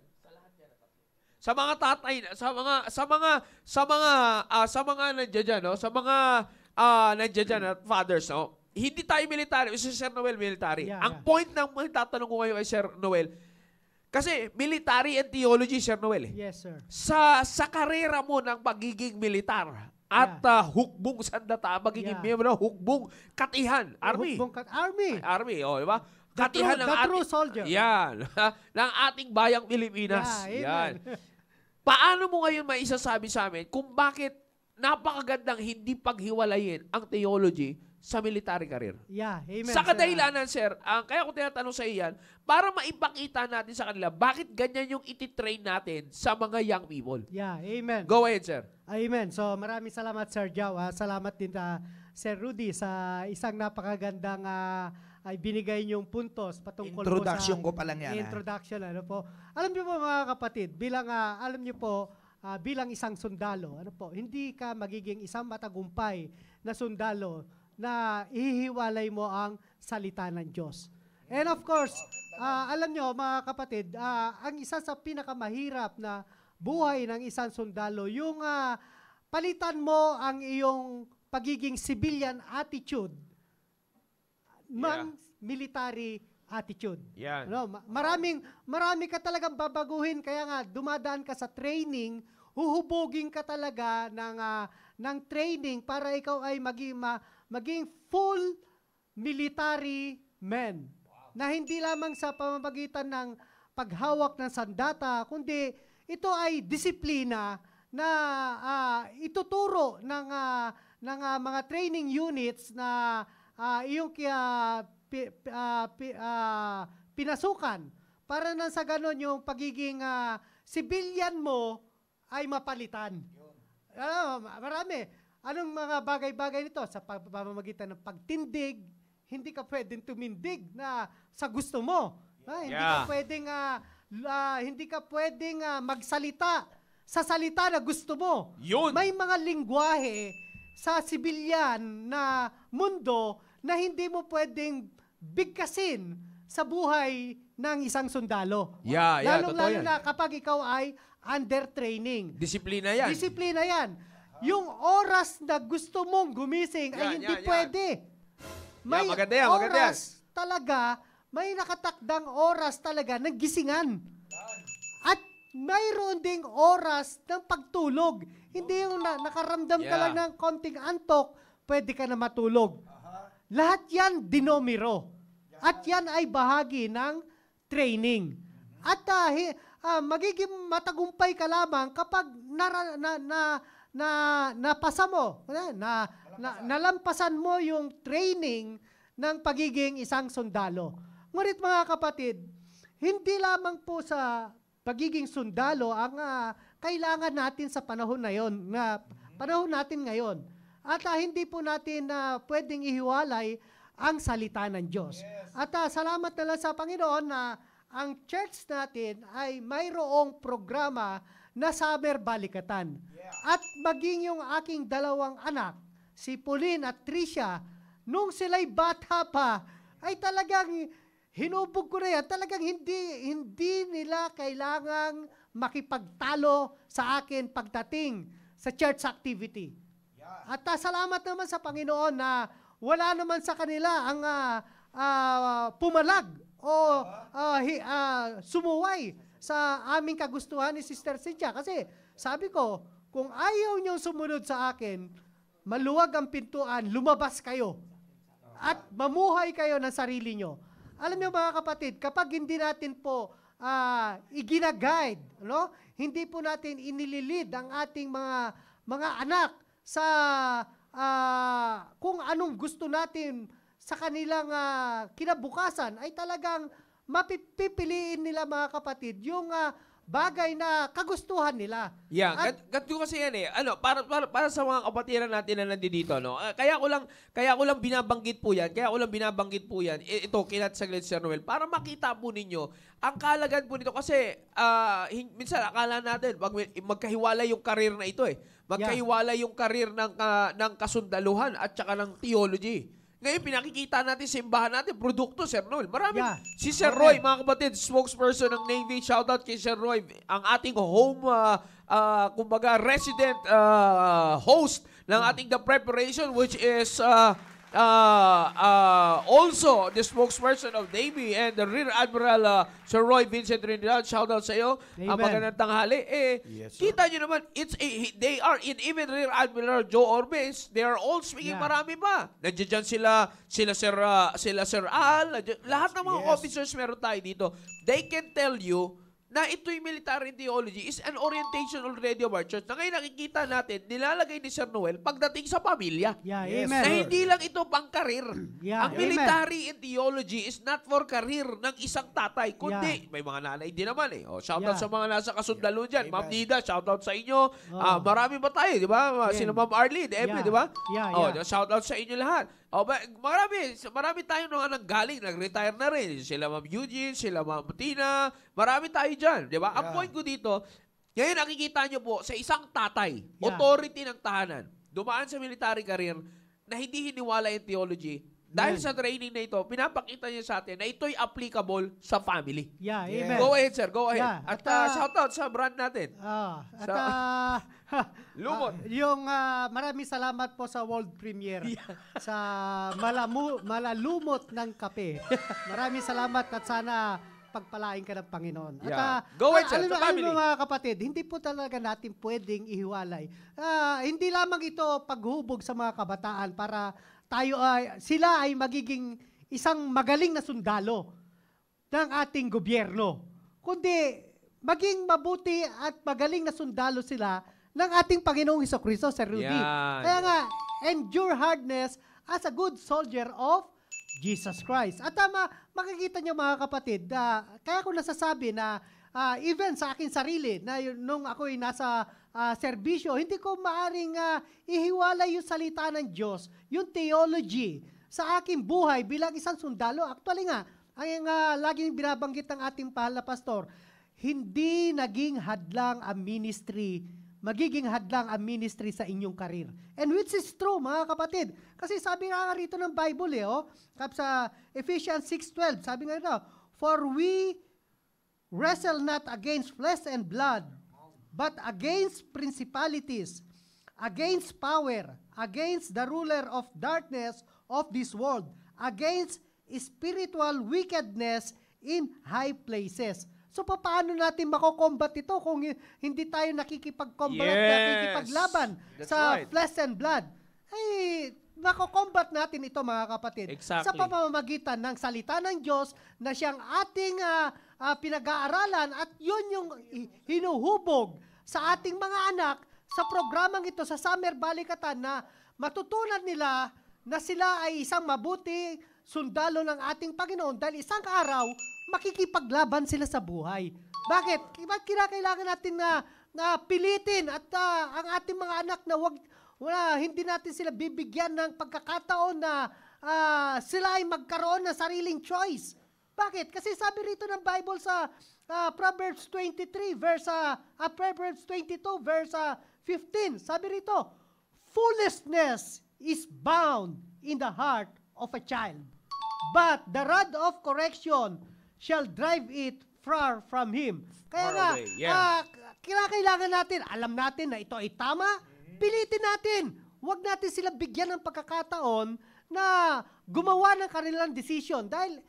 Sa mga tatay, sa mga sa mga sa mga uh, sa mga nandiyan dyan, no? Sa mga uh, nandiyan dyan at fathers, no? Hindi tayo military, si Sir Noel military. Yeah, Ang yeah. point ng tatanong ko ngayon kay Sir Noel, kasi military and theology, Sir Noel. Eh. Yes, sir. Sa, sa karera mo ng pagiging militar, at yeah. uh, hukbong sandata magiging yeah. miyembro hukbong katihan army hukbong kat army Ay, army oh di ba katihan true, ng the soldier yan ng ating bayang Pilipinas yeah, yan paano mo ngayon maisasabi sa amin kung bakit napakagandang hindi paghiwalayin ang theology sa military career. Yeah, amen. Sa kadahilanan, sir, ang kaya ko tinatanong sa iyan, para maipakita natin sa kanila, bakit ganyan yung ititrain natin sa mga young people? Yeah, amen. Go ahead, sir. Amen. So, maraming salamat, Sir Jao. Ah, salamat din, uh, Sir Rudy, sa isang napakagandang uh, ay binigay niyong puntos patungkol introduction po sa... Introduction ko pa lang yan. Introduction, ha? ano po. Alam niyo po, mga kapatid, bilang, uh, alam niyo po, uh, bilang isang sundalo, ano po, hindi ka magiging isang matagumpay na sundalo na ihiwalay mo ang salita ng Diyos. And of course, uh, alam nyo mga kapatid, uh, ang isa sa pinakamahirap na buhay ng isang sundalo, yung uh, palitan mo ang iyong pagiging civilian attitude ng yeah. military attitude. Yeah. Ano, maraming marami ka talagang babaguhin kaya nga dumadaan ka sa training, huhubugin ka talaga ng uh, ng training para ikaw ay maging ma, maging full military men. Wow. Na hindi lamang sa pamamagitan ng paghawak ng sandata, kundi ito ay disiplina na uh, ituturo ng uh, ng uh, mga training units na uh, iyong uh, pi, uh, pi, uh, pinasukan para nang sa ganon yung pagiging uh, civilian mo ay mapalitan. Yun. Uh, marami. Anong mga bagay-bagay nito? Sa pamamagitan ng pagtindig, hindi ka pwedeng tumindig na sa gusto mo. Ah, yeah. hindi yeah. ka pwedeng uh, uh, hindi ka pwedeng uh, magsalita sa salita na gusto mo. Yun. May mga lingwahe sa sibilyan na mundo na hindi mo pwedeng bigkasin sa buhay ng isang sundalo. Yeah, yeah, Lalong-lalo lalo na kapag ikaw ay under training. Disiplina yan. Disiplina yan. Yung oras na gusto mong gumising ay hindi yan, yan. pwede. May Yan, maganda yan, maganda yan. oras talaga, may nakatakdang oras talaga ng gisingan. At mayroon ding oras ng pagtulog. Hindi yung na, nakaramdam ka lang ng konting antok, pwede ka na matulog. Lahat yan dinomiro. At yan ay bahagi ng training. At ah, hi- ah, magiging matagumpay ka lamang kapag nara- na, na, na napasa mo, na, na, na nalampasan mo yung training ng pagiging isang sundalo. Ngunit mga kapatid, hindi lamang po sa pagiging sundalo ang uh, kailangan natin sa panahon na yon, na mm-hmm. panahon natin ngayon. At uh, hindi po natin na uh, pwedeng ihiwalay ang salita ng Diyos. Yes. At uh, salamat na sa Panginoon na ang church natin ay mayroong programa na summer balikatan. At maging yung aking dalawang anak, si Pauline at Tricia, nung sila'y bata pa, ay talagang hinubog ko na yan. Talagang hindi, hindi nila kailangang makipagtalo sa akin pagdating sa church activity. At uh, salamat naman sa Panginoon na wala naman sa kanila ang uh, uh, pumalag o uh, uh, sumuway sa aming kagustuhan ni Sister Cynthia. Kasi sabi ko, kung ayaw niyong sumunod sa akin, maluwag ang pintuan, lumabas kayo. At mamuhay kayo ng sarili niyo. Alam niyo mga kapatid, kapag hindi natin po uh, iginaguide, no? hindi po natin inililid ang ating mga mga anak sa uh, kung anong gusto natin sa kanilang uh, kinabukasan ay talagang mapipiliin nila mga kapatid yung uh, bagay na kagustuhan nila. Yeah, At, gat, kasi yan eh. Ano, para, para, para sa mga kapatiran natin na nandito, no? Uh, kaya ko lang, kaya ko lang binabanggit po yan. Kaya ko lang binabanggit po yan. E, ito, kinat sa Sir Noel. Para makita po ninyo, ang kalagan po nito kasi uh, minsan akala natin, mag, magkahiwalay yung karir na ito eh. Magkahiwalay yeah. yung karir ng, uh, ng kasundaluhan at saka ng theology. Ngayon, pinakikita natin simbahan natin, produkto, Sir Noel. Marami. Yeah. Si Sir Roy, okay. mga kapatid, spokesperson ng Navy. Shoutout kay Sir Roy, ang ating home, uh, uh, kumbaga, resident uh, host ng ating The Preparation, which is... Uh, uh, uh, also the spokesperson of Navy and the Rear Admiral uh, Sir Roy Vincent Trinidad. Shout out sa iyo. Ang magandang tanghali. Eh, yes, kita niyo naman, it's a, they are, in even Rear Admiral Joe Orbes, they are all speaking yeah. marami pa. Nandiyan sila, sila Sir, uh, sila Sir Al, lahat ng mga yes. officers meron tayo dito. They can tell you na ito'y military theology is an orientation already of our church. Na ngayon nakikita natin, nilalagay ni Sir Noel pagdating sa pamilya. Yeah, yes, amen. Na hindi lang ito pang karir. Yeah, Ang amen. military and theology is not for career ng isang tatay, kundi yeah. may mga nanay din naman eh. Oh, shout out yeah. sa mga nasa kasundalo yeah. dyan. Ma'am Nida, shout out sa inyo. Oh. Uh, marami ba tayo, di ba? Ah, sino Ma'am Arlene, Ebe, yeah. di ba? Yeah, yeah. Oh, shout out sa inyo lahat. Oh, ba, marami, marami tayo nung anong galing. Nag-retire na rin. Sila Ma'am Eugene, sila Ma'am Tina. Marami tayo dyan. Di ba? Yeah. Ang point ko dito, ngayon nakikita nyo po sa isang tatay, yeah. authority ng tahanan, dumaan sa military career na hindi hiniwala yung theology, dahil sa training na ito, pinapakita niya sa atin na ito'y applicable sa family. Yeah, amen. Go ahead, sir. Go ahead. Yeah, at, at uh, uh shout out sa brand natin. Uh, at sa, uh, Lumot. Uh, yung uh, maraming salamat po sa world premiere yeah. sa malamu, malalumot ng kape. maraming salamat at sana pagpalain ka ng Panginoon. At, yeah. At, uh, Go ahead, ah, sir. Alam, alam mo mga kapatid, hindi po talaga natin pwedeng ihiwalay. Uh, hindi lamang ito paghubog sa mga kabataan para tayo ay, sila ay magiging isang magaling na sundalo ng ating gobyerno. Kundi maging mabuti at magaling na sundalo sila ng ating Panginoong Heso Kristo, Sir Rudy. Yeah. Kaya nga, endure hardness as a good soldier of Jesus Christ. At tama, makikita niyo mga kapatid, uh, kaya ko nasasabi na uh, even sa akin sarili, na nung ako ay nasa uh, serbisyo, hindi ko maaring uh, ihiwalay yung salita ng Diyos, yung theology sa aking buhay bilang isang sundalo. Actually nga, ang uh, ah, laging binabanggit ng ating pahala pastor, hindi naging hadlang ang ministry, magiging hadlang ang ministry sa inyong karir. And which is true, mga kapatid. Kasi sabi nga rito ng Bible, eh, oh, sa Ephesians 6.12, sabi nga rito, For we wrestle not against flesh and blood, but against principalities, against power, against the ruler of darkness of this world, against spiritual wickedness in high places. So paano natin makokombat ito kung hindi tayo nakikipag-combat, yes. nakikipaglaban That's sa right. flesh and blood? Ay, makokombat natin ito mga kapatid. Exactly. Sa pamamagitan ng salita ng Diyos na siyang ating uh, uh, pinag-aaralan at yun yung hinuhubog sa ating mga anak sa programang ito sa Summer Balikatan na matutunan nila na sila ay isang mabuting sundalo ng ating Panginoon dahil isang araw makikipaglaban sila sa buhay. Bakit? Ba't kinakailangan natin na, na pilitin at uh, ang ating mga anak na wag, wala, hindi natin sila bibigyan ng pagkakataon na uh, sila ay magkaroon ng sariling choice. Bakit? Kasi sabi rito ng Bible sa uh, Proverbs 23 verse uh, uh, Proverbs 22 verse uh, 15. Sabi rito, foolishness is bound in the heart of a child. But the rod of correction shall drive it far from him. Kaya nga, yeah. uh, kailangan natin, alam natin na ito ay tama, pilitin natin. Huwag natin sila bigyan ng pagkakataon na gumawa ng kanilang decision. Dahil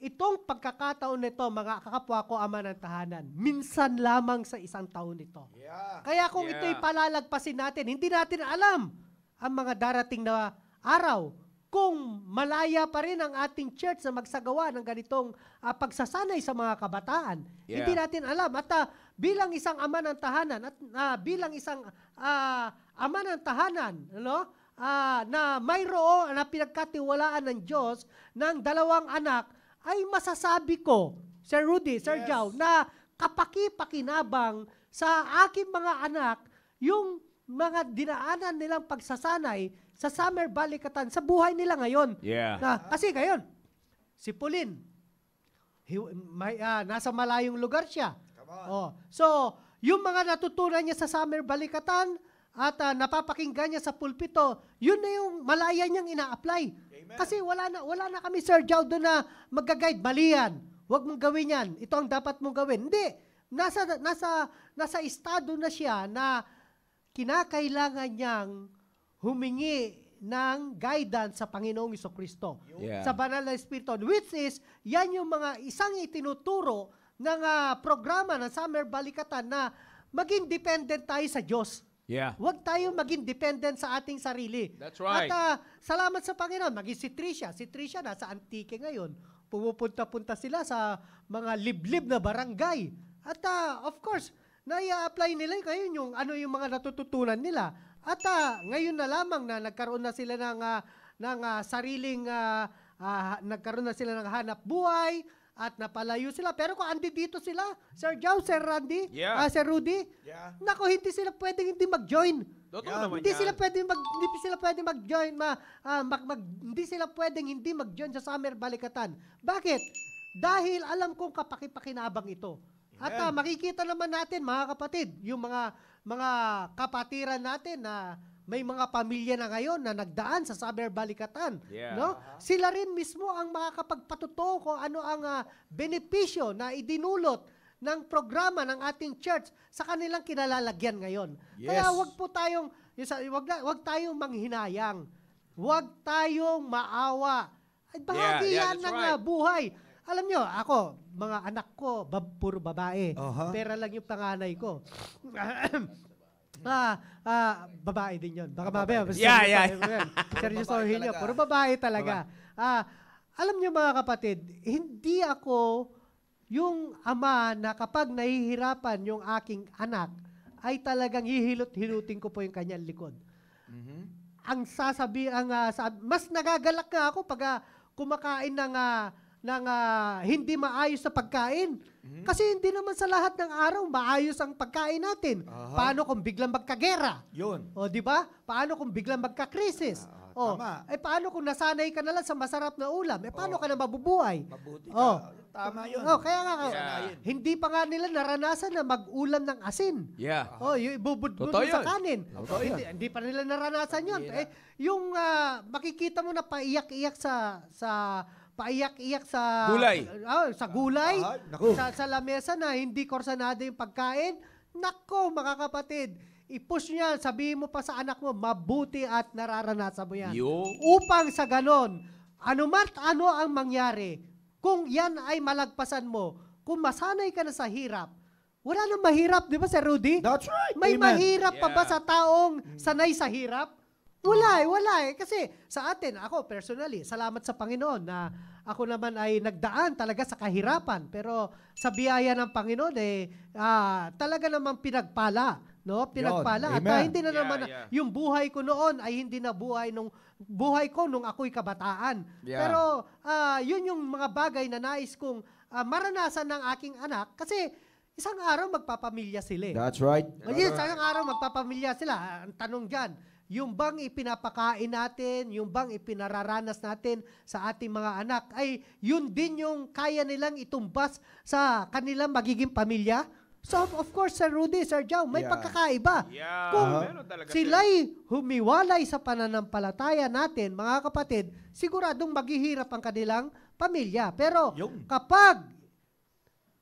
Itong pagkakataon nito, mga kakapwa ko, ama ng tahanan, minsan lamang sa isang taon nito. Yeah. Kaya kung yeah. ito'y palalagpasin natin, hindi natin alam ang mga darating na araw kung malaya pa rin ang ating church na magsagawa ng ganitong uh, pagsasanay sa mga kabataan. Yeah. Hindi natin alam. At uh, bilang isang ama ng tahanan, at uh, bilang isang uh, ama ng tahanan, no? uh, na mayroon na pinagkatiwalaan ng Diyos ng dalawang anak ay masasabi ko, Sir Rudy, Sir yes. Jow, na kapaki-pakinabang sa aking mga anak yung mga dinaanan nilang pagsasanay sa summer balikatan sa buhay nila ngayon. Yeah. Na, kasi ngayon, si Pulin, he, may, uh, nasa malayong lugar siya. Come on. Oh. So, yung mga natutunan niya sa summer balikatan, at uh, napapakinggan niya sa pulpito, yun na yung malaya niyang ina-apply. Kasi wala na, wala na kami, Sir Jaudo, na magaguide. Mali yan. Huwag mong gawin yan. Ito ang dapat mong gawin. Hindi. Nasa, nasa, nasa estado na siya na kinakailangan niyang humingi ng guidance sa Panginoong Iso Yeah. Sa banal na Espiritu. Which is, yan yung mga isang itinuturo ng uh, programa ng Summer Balikatan na maging dependent tayo sa Diyos. Yeah. Huwag tayong maging dependent sa ating sarili. That's right. At uh, salamat sa Panginoon, maging si Tricia. Si Tricia nasa Antique ngayon. Pumupunta-punta sila sa mga liblib na barangay. At uh, of course, na apply nila ngayon yung ano yung mga natututunan nila. At uh, ngayon na lamang na nagkaroon na sila ng, uh, ng uh, sariling, uh, uh, nagkaroon na sila ng hanap buhay, at napalayo sila. Pero kung andi dito sila, Sir Jow, Sir Randy, yeah. uh, Sir Rudy, yeah. nako hindi sila pwedeng hindi mag-join. yeah. hindi sila pwedeng mag hindi sila pwedeng mag-join ma uh, mag, mag, hindi sila pwedeng hindi mag-join sa Summer Balikatan. Bakit? Dahil alam kong kapaki-pakinabang ito. At uh, makikita naman natin mga kapatid, yung mga mga kapatiran natin na uh, may mga pamilya na ngayon na nagdaan sa Saber Balikatan, yeah. no? Uh-huh. Sila rin mismo ang makakapagpatuto kung ano ang uh, benepisyo na idinulot ng programa ng ating church sa kanilang kinalalagyan ngayon. Yes. Kaya wag po tayong wag wag tayong manghinayang. Wag tayong maawa. Bahagi yeah, yeah, yan ng ah, right. buhay. Alam nyo, ako, mga anak ko, bab, puro babae. Uh-huh. Pera lang yung panganay ko. Ah, Ah, ah, babae din yun. Baka mamaya. basta Yeah, yeah. babae yun. Seryosohin Babae talaga. babae talaga. Ah, alam niyo mga kapatid, hindi ako yung ama na kapag nahihirapan yung aking anak, ay talagang hihilot-hilutin ko po yung kanyang likod. Mm-hmm. Ang sasabi, ang, ah, sab- mas nagagalak nga ako pag ah, kumakain ng, ah, ng ah, hindi maayos sa pagkain. Mm-hmm. Kasi hindi naman sa lahat ng araw maayos ang pagkain natin. Uh-huh. Paano kung biglang magkagera? Yun. O, di ba? Paano kung biglang magkakrisis? Uh-huh. Oh, tama. Eh paano kung nasanay ka na lang sa masarap na ulam? Eh paano oh. ka na mabubuhay? Mabuti ka. Oh. Tama 'yun. Oh, kaya nga yeah. hindi pa nga nila naranasan na mag-ulam ng asin. Yeah. Oh, yung ibubudbud mo sa kanin. Totoo hindi, hindi pa nila naranasan 'yun. Yeah. Eh yung uh, makikita mo na paiyak-iyak sa sa paiyak-iyak sa gulay. Oh, sa gulay, ah, sa, sa lamesa na hindi korsanado yung pagkain. Nako, mga kapatid, i-push niya, sabihin mo pa sa anak mo, mabuti at nararanasan mo yan. Yo. Upang sa ganon, ano mart ano ang mangyari, kung yan ay malagpasan mo, kung masanay ka na sa hirap, wala nang mahirap, di ba Sir Rudy? That's right. May Amen. mahirap yeah. pa ba sa taong sanay sa hirap? Wala wala eh. Kasi sa atin, ako personally, salamat sa Panginoon na ako naman ay nagdaan talaga sa kahirapan pero sa biyaya ng Panginoon eh ah, talaga namang pinagpala no pinagpala Yun. at Amen. hindi na naman yeah. yung buhay ko noon ay hindi na buhay nung buhay ko nung ako'y kabataan Yeah. pero ah, yun yung mga bagay na nais kong ah, maranasan ng aking anak kasi isang araw magpapamilya sila eh. That's right. Oh, yes, isang araw magpapamilya sila. Ang tanong diyan yung bang ipinapakain natin, yung bang ipinararanas natin sa ating mga anak, ay yun din yung kaya nilang itumbas sa kanilang magiging pamilya? So of course, Sir Rudy, Sir Jao, may yeah. pagkakaiba. Yeah. Kung uh-huh. sila'y humiwalay sa pananampalataya natin, mga kapatid, siguradong maghihirap ang kanilang pamilya. Pero kapag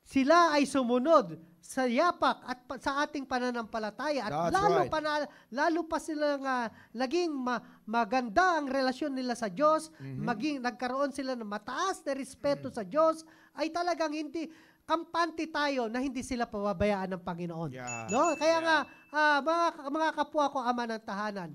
sila ay sumunod sa yapak at pa, sa ating pananampalataya at That's lalo right. pa na, lalo pa sila uh, laging ma, maganda ang relasyon nila sa Diyos, mm-hmm. maging nagkaroon sila ng mataas na respeto mm-hmm. sa Diyos ay talagang hindi kampante tayo na hindi sila pababayaan ng Panginoon. Yeah. No? Kaya yeah. nga uh, mga mga kapwa ko ama ng tahanan,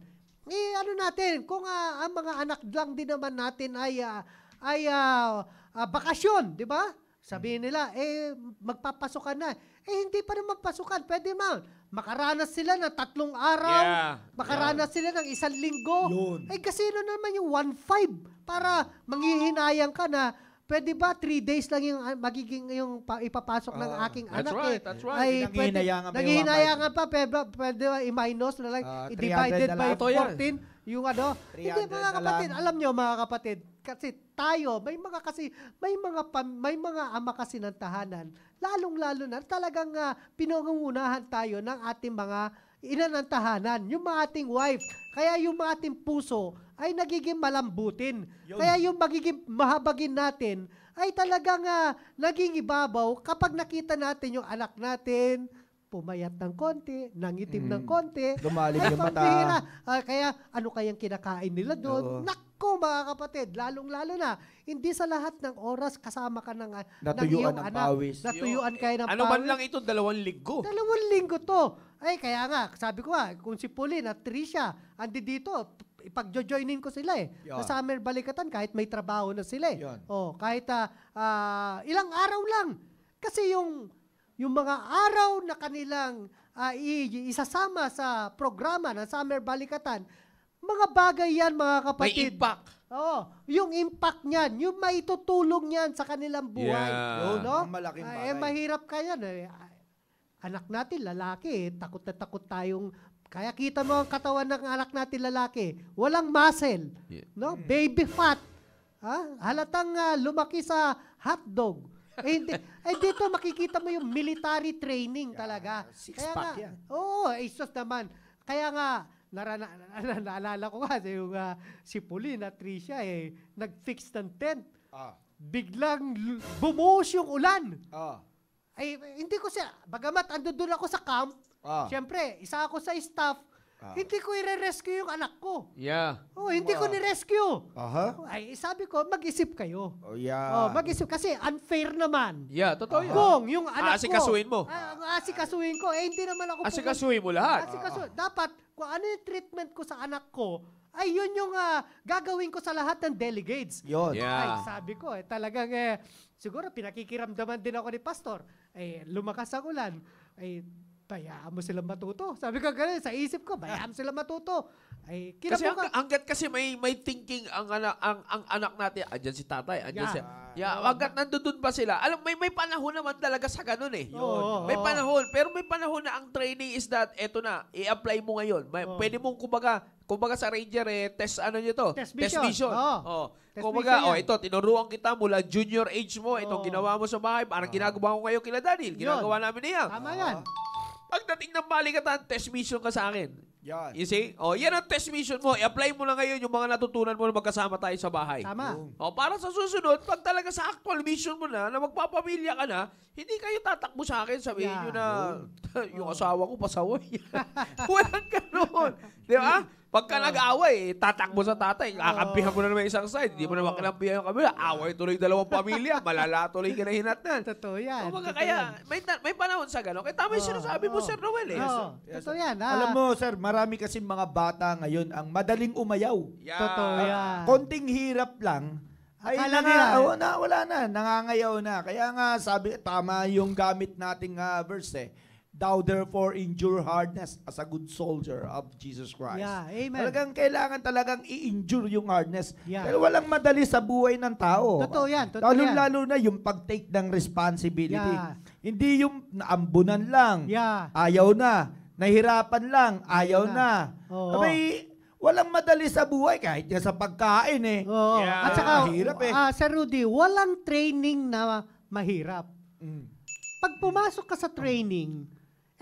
eh ano natin, kung uh, ang mga anak lang din naman natin ay uh, ay uh, uh, bakasyon, di ba? Sabihin mhm. nila, eh magpapasok na eh hindi pa rin magpasukan. Pwede ma'am. Makaranas sila ng tatlong araw. Yeah. Makaranas yeah. sila ng isang linggo. Yun. Eh kasino naman yung 1-5 para manghihinayang ka na pwede ba three days lang yung ah, magiging yung pa, ipapasok uh, ng oh, aking that's anak right, eh. That's right. Ay, pwede, nangihinayangan pa, pwede, pwede ba i-minus na lang, uh, i-divided by 14. Yung ano, hindi mga kapatid, alam. alam nyo mga kapatid, kasi tayo, may mga kasi, may mga, pam, may mga ama kasi ng tahanan, lalong-lalo na talagang uh, pinangungunahan tayo ng ating mga ina ng tahanan, yung mga ating wife. Kaya yung mga ating puso ay nagiging malambutin. Yun. Kaya yung magiging mahabagin natin ay talagang uh, naging ibabaw kapag nakita natin yung anak natin, pumayat ng konti, nangitim mm. ng konti. Lumalim yung mata. Bihira. Uh, kaya ano kayang kinakain nila doon? Naku mga kapatid, lalong-lalo na. Hindi sa lahat ng oras kasama ka ng, ah, natuyuan ng, ng anak. Natuyuan kayo eh, ng ano pawis. Ano man lang ito, dalawang linggo. Dalawang linggo to. Ay, kaya nga, sabi ko nga, kung si Pauline at Trisha, andi dito, ipagjo-joinin ko sila eh. Yun. Sa summer balikatan, kahit may trabaho na sila eh. Yun. Oh, kahit uh, uh, ilang araw lang. Kasi yung yung mga araw na kanilang uh, isasama sa programa ng Summer Balikatan, mga bagay yan mga kapatid. May impact. Oo, yung impact niyan, yung maitutulong niyan sa kanilang buhay. Yeah. Yun, no? Malaking ah, eh, bagay. Eh, mahirap kaya. Eh. Anak natin, lalaki, eh, takot na takot tayong kaya kita mo ang katawan ng anak natin lalaki. Walang muscle. Yeah. No? Baby fat. Ha? Ah, halatang uh, lumaki sa hotdog eh, hindi. Eh, dito makikita mo yung military training talaga. six Kaya pack nga, yan. Oo, oh, eh, Asos naman. Kaya nga, narana, naalala ko nga, yung, uh, si Pauline at Tricia, eh, nag-fix ng tent. Ah. Biglang bumuhos yung ulan. Ah. Ay, eh, hindi ko siya, bagamat ando doon ako sa camp, ah. syempre, isa ako sa staff, Ah. Hindi ko i-rescue yung anak ko. Yeah. Oh, hindi ko ni-rescue. Aha. Ay, sabi ko, mag-isip kayo. Oh, yeah. Oh, mag-isip kasi unfair naman. Yeah, totoo yun. Kung yung anak Aasikasuhin ko. mo. Ah, ah asikasuhin ko. Eh, hindi naman ako Asikasuhin mo lahat. Asikaso, dapat kung ano yung treatment ko sa anak ko, ay yun yung ah, gagawin ko sa lahat ng delegates. Yun. Yeah. Ay, sabi ko, eh, talagang eh, siguro pinakikiramdaman din ako ni Pastor. Eh, lumakas ang ulan. Eh, bayaan mo silang matuto. Sabi ko ganun, sa isip ko, bayaan mo silang matuto. Ay, kasi ang, hanggat kasi may may thinking ang anak ang, ang anak natin, andiyan si tatay, andiyan yeah. siya. Yeah, hanggat nandoon pa sila. Alam, may may panahon naman talaga sa ganun eh. Oo, may panahon, pero may panahon na ang training is that eto na, i-apply mo ngayon. May, oh. Pwede mong kumbaga, kumbaga sa ranger eh, test ano nyo to? Test mission. Test Oh. oh. Test kumbaga, oh, ito, tinuruan kita mula junior age mo, itong oh. ginawa mo sa bahay, parang oh. ginagawa ko ngayon kila Daniel, ginagawa yun. namin niya. Tama yan. Oh. Pagdating ng maligatan, test mission ka sa akin. Yan. You see? Oh, yan ang test mission mo. I-apply mo na ngayon yung mga natutunan mo na magkasama tayo sa bahay. Tama. Oh, para sa susunod, pag talaga sa actual mission mo na, na magpapamilya ka na, hindi kayo tatakbo sa akin. Sabihin yeah. nyo na, yung asawa ko pasaway. Walang ganun. Di ba? Pagka ah. nag-away, tatakbo sa tatay, kakampihan mo na naman isang side, hindi uh, mo naman kinampihan yung kabila, away tuloy dalawang pamilya, malala tuloy kinahinatan. Totoo yan. O kaya, may, may panahon sa gano'n. Kaya tama yung sinasabi mo, Sir Noel. Eh. totoo yan. Ah. Alam mo, Sir, marami kasi mga bata ngayon ang madaling umayaw. Yeah. Totoo yan. Konting hirap lang, ay, Akala nila. Na, eh. oh, na, wala na. Nangangayaw na. Kaya nga, sabi, tama yung gamit nating uh, verse eh. Thou therefore endure hardness as a good soldier of Jesus Christ. Yeah, amen. Talagang kailangan talagang i-endure yung hardness. Yeah. Pero walang madali sa buhay ng tao. Totoo yan, totoo lalo, yan. Lalo na yung pag-take ng responsibility. Yeah. Hindi yung naambunan lang, yeah. ayaw na, nahirapan lang, ayaw, ayaw na. na. Oo. Abay, walang madali sa buhay kahit sa pagkain eh. Oo. Yeah. At saka, mahirap eh. Uh, Sir Rudy, walang training na mahirap. Mm. Pag pumasok ka sa training,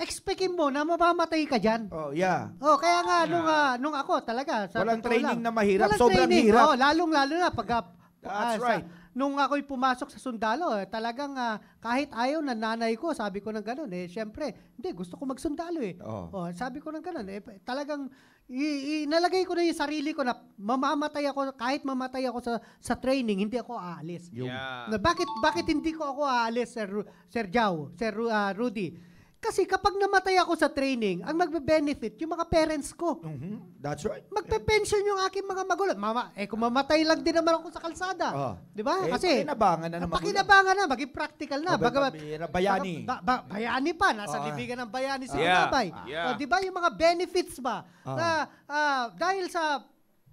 expectin mo na mamamatay ka diyan. Oh, yeah. Oh, kaya nga nung uh, nung ako talaga sa Walang training lang, na mahirap, walang sobrang training. hirap. Oh, lalong-lalo na pag uh, That's uh, right. Sa, nung ako'y pumasok sa sundalo, eh, talagang uh, kahit ayaw na nanay ko, sabi ko ng ganun, eh, syempre, hindi, gusto ko magsundalo eh. Oh. Oh, sabi ko ng ganun, eh, talagang i- inalagay ko na yung sarili ko na mamamatay ako, kahit mamatay ako sa, sa training, hindi ako aalis. Yeah. Na, bakit, bakit hindi ko ako aalis, Sir, Sir Jao, Sir uh, Rudy? Kasi kapag namatay ako sa training, ang magbe-benefit yung mga parents ko. Mm-hmm. That's right. Magpe-pension yung aking mga magulang. Mama, eh kung mamatay lang din naman ako sa kalsada. Oh. Di ba? Eh, Kasi pakinabangan na naman. Pakinabangan na, maging practical na. Oh, baga, bayani. ba, ba, bayani pa, nasa oh. libigan ng bayani si yeah. Yeah. Oh, di ba yung mga benefits ba? Oh. Na, uh, dahil sa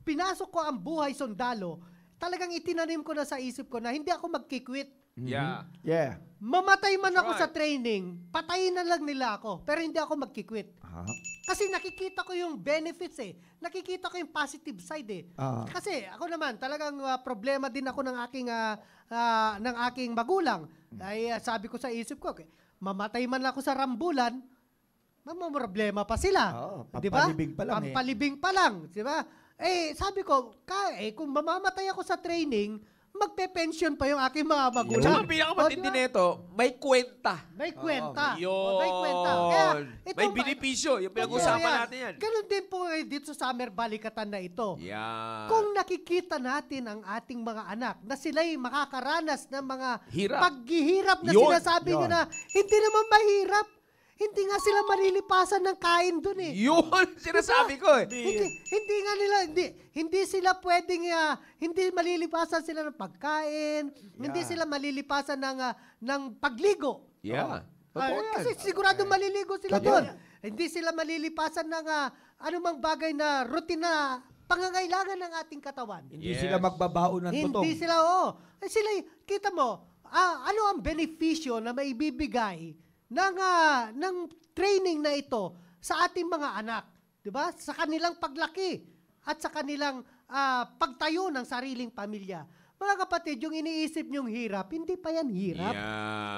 pinasok ko ang buhay sundalo, talagang itinanim ko na sa isip ko na hindi ako magkikwit Mm-hmm. Yeah. Yeah. Mamatay man ako sa training, patayin na lang nila ako, pero hindi ako magkikwit. Ah. Kasi nakikita ko yung benefits eh. Nakikita ko yung positive side eh. Ah. Kasi ako naman, talagang ah, problema din ako ng aking ah, ah, ng aking magulang. Mm. Ay ah, sabi ko sa isip ko, mamatay man ako sa rambulan, mamamroblema pa sila. Oo, Di ba? pampalibing pa lang eh. Pampalibing pa lang, di ba? Eh, sabi ko, ka, eh, kung mamamatay ako sa training, magpe-pension pa yung aking mga magulang. Tsaka pinakamatindi oh, diba? nito, may kwenta. May kwenta. Oh, yun. Oh, may kwenta. Kaya, ito, may binipisyo. Yung pinag-usapan natin yan. Ganun din po eh, dito sa summer balikatan na ito. Yeah. Kung nakikita natin ang ating mga anak na sila'y makakaranas ng mga Hirap. paghihirap na yun. sinasabi yun. nyo na hindi naman mahirap hindi nga sila malilipasan ng kain doon eh. Yun, sinasabi diba? ko eh. Hindi, hindi nga nila, hindi, hindi sila pwedeng, uh, hindi malilipasan sila ng pagkain, yeah. Ah, oh. ah, hindi sila malilipasan ng, uh, ng pagligo. Yeah. Oh. Uh, kasi sigurado okay. maliligo sila doon. Hindi sila malilipasan ng uh, anumang bagay na routine na pangangailangan ng ating katawan. Yes. Hindi sila magbabao ng Hindi tutong. sila, oo. Oh. Eh, sila, kita mo, ah, ano ang benepisyo na maibibigay ng, uh, ng training na ito sa ating mga anak. di ba? Sa kanilang paglaki at sa kanilang uh, pagtayo ng sariling pamilya. Mga kapatid, yung iniisip niyong hirap, hindi pa yan hirap.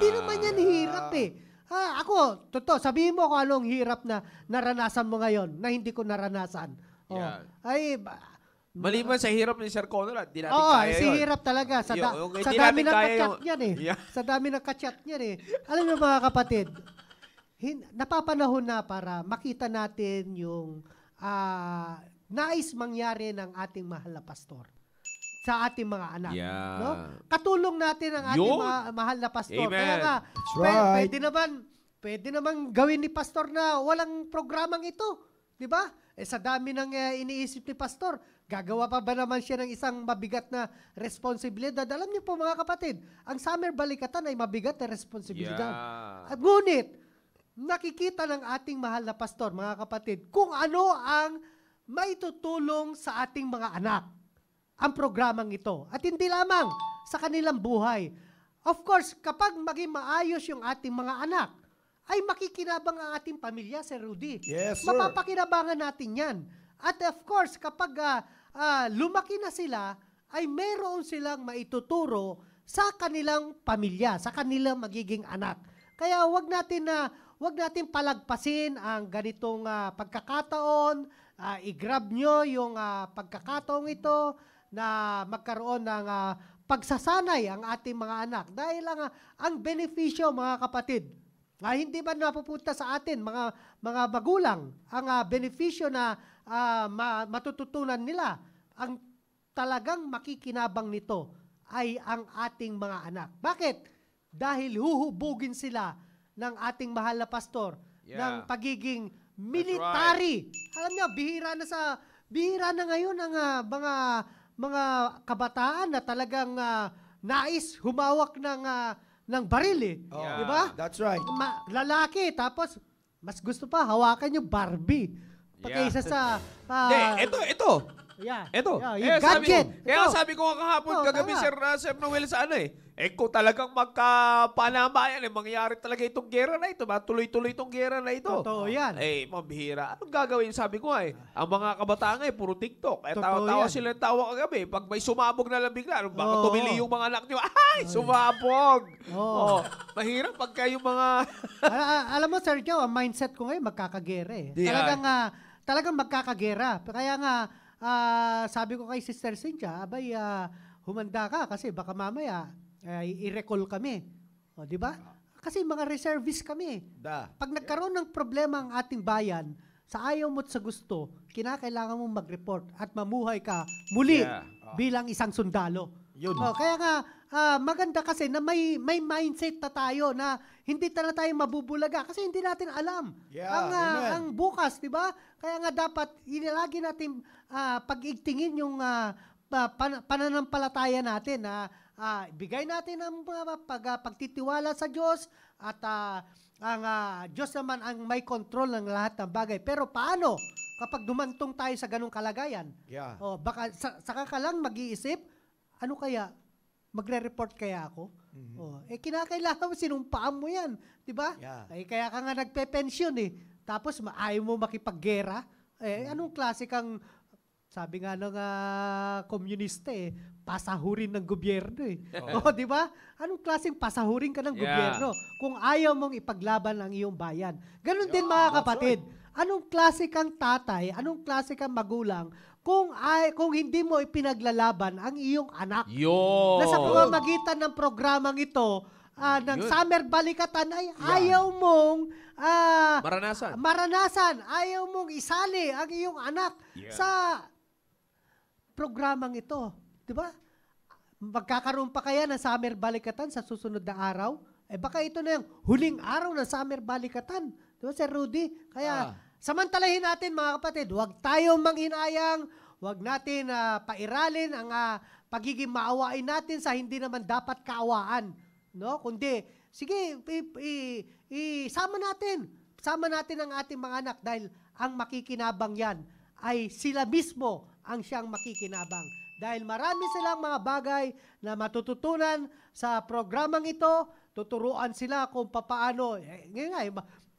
Yeah. naman yan hirap eh. Ah, ako, totoo, sabihin mo kung anong hirap na naranasan mo ngayon na hindi ko naranasan. Oh. Yeah. Ay, Mm. Maliban sa hirap ni Sir Conrad, di natin Oo, kaya si hirap talaga. Sa, da- Yung- yung sa dami ng kaya kachat yung- niyan eh. Yeah. Sa dami ng kachat niyan eh. Alam niyo mga kapatid, hin- napapanahon na para makita natin yung uh, nais mangyari ng ating mahal na pastor sa ating mga anak. Yeah. No? Katulong natin ang ating ma- mahal na pastor. Amen. Kaya nga, That's pe- pwede naman, pwede naman gawin ni pastor na walang programang ito. Di ba? Eh, sa dami ng uh, iniisip ni Pastor, gagawa pa ba naman siya ng isang mabigat na responsibilidad? Alam niyo po mga kapatid, ang summer balikatan ay mabigat na responsibilidad. Yeah. At ngunit, nakikita ng ating mahal na pastor, mga kapatid, kung ano ang maitutulong sa ating mga anak ang programang ito. At hindi lamang sa kanilang buhay. Of course, kapag maging maayos yung ating mga anak, ay makikinabang ang ating pamilya, Sir Rudy. Yes, sir. Mapapakinabangan natin yan. At of course, kapag uh, uh, lumaki na sila, ay meron silang maituturo sa kanilang pamilya, sa kanilang magiging anak. Kaya wag natin na uh, wag natin palagpasin ang ganitong uh, pagkakataon. Uh, i-grab nyo yung uh, pagkakataong ito na magkaroon ng uh, pagsasanay ang ating mga anak. Dahil ang, uh, ang benepisyo, mga kapatid, Uh, hindi ba napupunta sa atin, mga, mga magulang, ang uh, ah, beneficyo na uh, ma- matututunan nila? Ang talagang makikinabang nito ay ang ating mga anak. Bakit? Dahil huhubugin sila ng ating mahal na pastor yeah. ng pagiging military. Right. Alam niyo, bihira na sa bihira na ngayon ang uh, mga mga kabataan na talagang uh, nais humawak ng uh, ng baril eh. Oh, Yeah. Di ba? That's right. Ma- lalaki, tapos mas gusto pa hawakan yung Barbie. Pagkaisa sa... ah, Hindi, ito, ito. Yeah. Ito. Yeah, kaya Sabi, ko, kaya sabi ko kahapon, Ito, oh, kagabi tama. Sir uh, Sir Noel sa ano eh. Eh kung talagang magkapanamayan, eh, mangyayari talaga itong gera na ito. Ba? Tuloy-tuloy itong gera na ito. Totoo yan. Eh, mabihira. Anong gagawin? Sabi ko ay, eh, ang mga kabataan ngayon, eh, puro TikTok. Eh, tawa-tawa sila tawa kagabi. Pag may sumabog na lang bigla, ano, baka Oo. tumili yung mga anak nyo. Ay, sumabog! Oo. Oh. Mahirap pagka yung mga... Al- alam mo, Sir Joe, ang mindset ko ngayon, magkakagera eh. Di- Talagang, ah, talagang magkakagera. Kaya nga, uh, sabi ko kay Sister Cynthia, abay, uh, humanda ka kasi baka mamaya uh, i-recall kami. O, di ba? Kasi mga reservists kami. Da. Pag nagkaroon ng problema ang ating bayan, sa ayaw mo't sa gusto, kinakailangan mong mag-report at mamuhay ka muli yeah. oh. bilang isang sundalo. Yun. Oh, kaya nga, uh, maganda kasi na may, may mindset na tayo na hindi talaga tayo mabubulaga kasi hindi natin alam. Yeah, ang, uh, ang bukas, di ba? Kaya nga dapat inilagi natin uh, pag-igtingin yung uh, pan- pananampalataya natin na uh, bigay natin ang uh, pag, uh, pagtitiwala sa Diyos at uh, ang uh, Diyos naman ang may control ng lahat ng bagay. Pero paano? kapag dumantong tayo sa ganong kalagayan, yeah. oh, baka sa, saka ka lang mag-iisip, ano kaya? Magre-report kaya ako? Mm-hmm. Oh, eh kinakailangan mo sinumpaan mo 'yan, 'di ba? Yeah. Eh kaya ka nga nagpe-pension eh. Tapos maayaw mo makipaggera. Eh mm-hmm. anong klase kang sabi nga ng uh, komunista eh, pasahurin ng gobyerno eh. Oh. oh, di ba? Anong klaseng pasahurin ka ng yeah. gobyerno kung ayaw mong ipaglaban ang iyong bayan? Ganun din mga kapatid. Anong klase kang tatay, anong klase kang magulang kung ay kung hindi mo ipinaglalaban ang iyong anak. Yo. Na sa pamamagitan ng programang ito, uh, ng Yun. summer balikatan ay yeah. ayaw mong uh, maranasan. Maranasan, ayaw mong isali ang iyong anak yeah. sa programang ito, 'di ba? Magkakaroon pa kaya ng summer balikatan sa susunod na araw? Eh baka ito na yung huling araw ng summer balikatan. Di ba, Sir Rudy? Kaya ah Samantalahin natin mga kapatid, huwag tayong manghinayang, huwag natin uh, pairalin ang uh, pagiging maawain natin sa hindi naman dapat kaawaan. No? Kundi, sige, isama natin. Sama natin ang ating mga anak dahil ang makikinabang yan ay sila mismo ang siyang makikinabang. Dahil marami silang mga bagay na matututunan sa programang ito, tuturuan sila kung paano. Eh, ngayon nga, eh,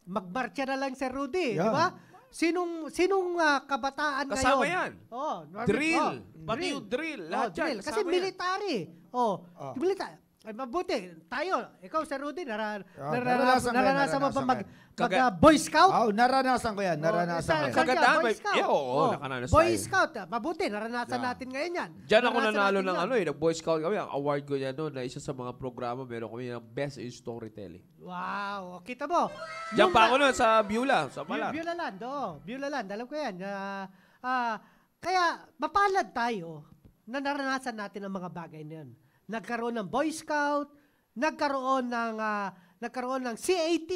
magbarcha na lang si Rudy, Yeah. di ba? Sinong sinong ah, kabataan Kasama ngayon? yan. Oh, drill. oh, Pati drill. yung drill. Oh, Lahat Oh, yan, drill. Kasi kasama yan. military. Oh, ah. military. Ay, mabuti. Tayo, ikaw, Sir Rudy, nara, oh, ah, naranasan, naranasan, mo ba mag, mag uh, Boy Scout? oh, naranasan ko yan. Naranasan oh, ko yan. Oh, Kaganda, Boy Scout. Yeah, oo, oh, nakanasan. Boy Scout, ah, mabuti. Naranasan yeah. natin ngayon yan. Diyan ako nanalo ng ano eh. Nag-Boy Scout kami. Ang award ko yan noon na isa sa mga programa meron kami ng Best in Storytelling. Wow, oh, kita mo. Diyan pa ako noon sa Beulah, sa Malar. Beulah Land, oo. Oh, Beulah Land, alam ko yan. Uh, uh, kaya, mapalad tayo na naranasan natin ang mga bagay na yan nagkaroon ng Boy Scout, nagkaroon ng uh, nagkaroon ng CAT.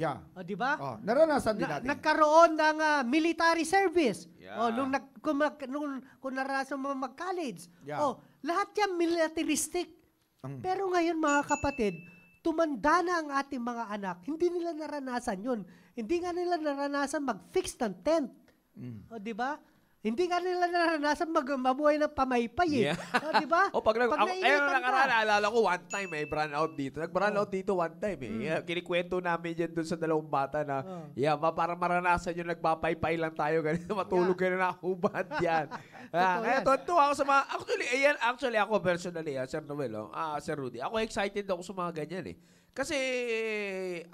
Yeah. O, oh, di ba? Oh, naranasan din natin. nagkaroon ng uh, military service. Yeah. O, oh, nung, nag, kung, mag, nung, kung naranasan mo mag-college. Yeah. O, oh, lahat yan militaristic. Mm. Pero ngayon, mga kapatid, tumanda na ang ating mga anak, hindi nila naranasan yun. Hindi nga nila naranasan mag-fix ng tent. Mm. O, di ba? Hindi ka nila naranasan mag mabuhay ng pamaypay eh. Yeah. Oh, di ba? o oh, pag, pag ako, ayun na alala ko one time may eh, brand out dito. Nag-brand oh. out dito one time eh. Mm. Yeah, kinikwento namin yan doon sa dalawang bata na, oh. yeah, ma, para maranasan yung nagpapaypay lang tayo ganito, matulog yeah. ka na nakahubad yan. ah, kaya tonto ako sa mga, actually, ayan, actually ako personally, ah, Sir Noel, oh, ah, Sir Rudy, ako excited ako sa mga ganyan eh. Kasi,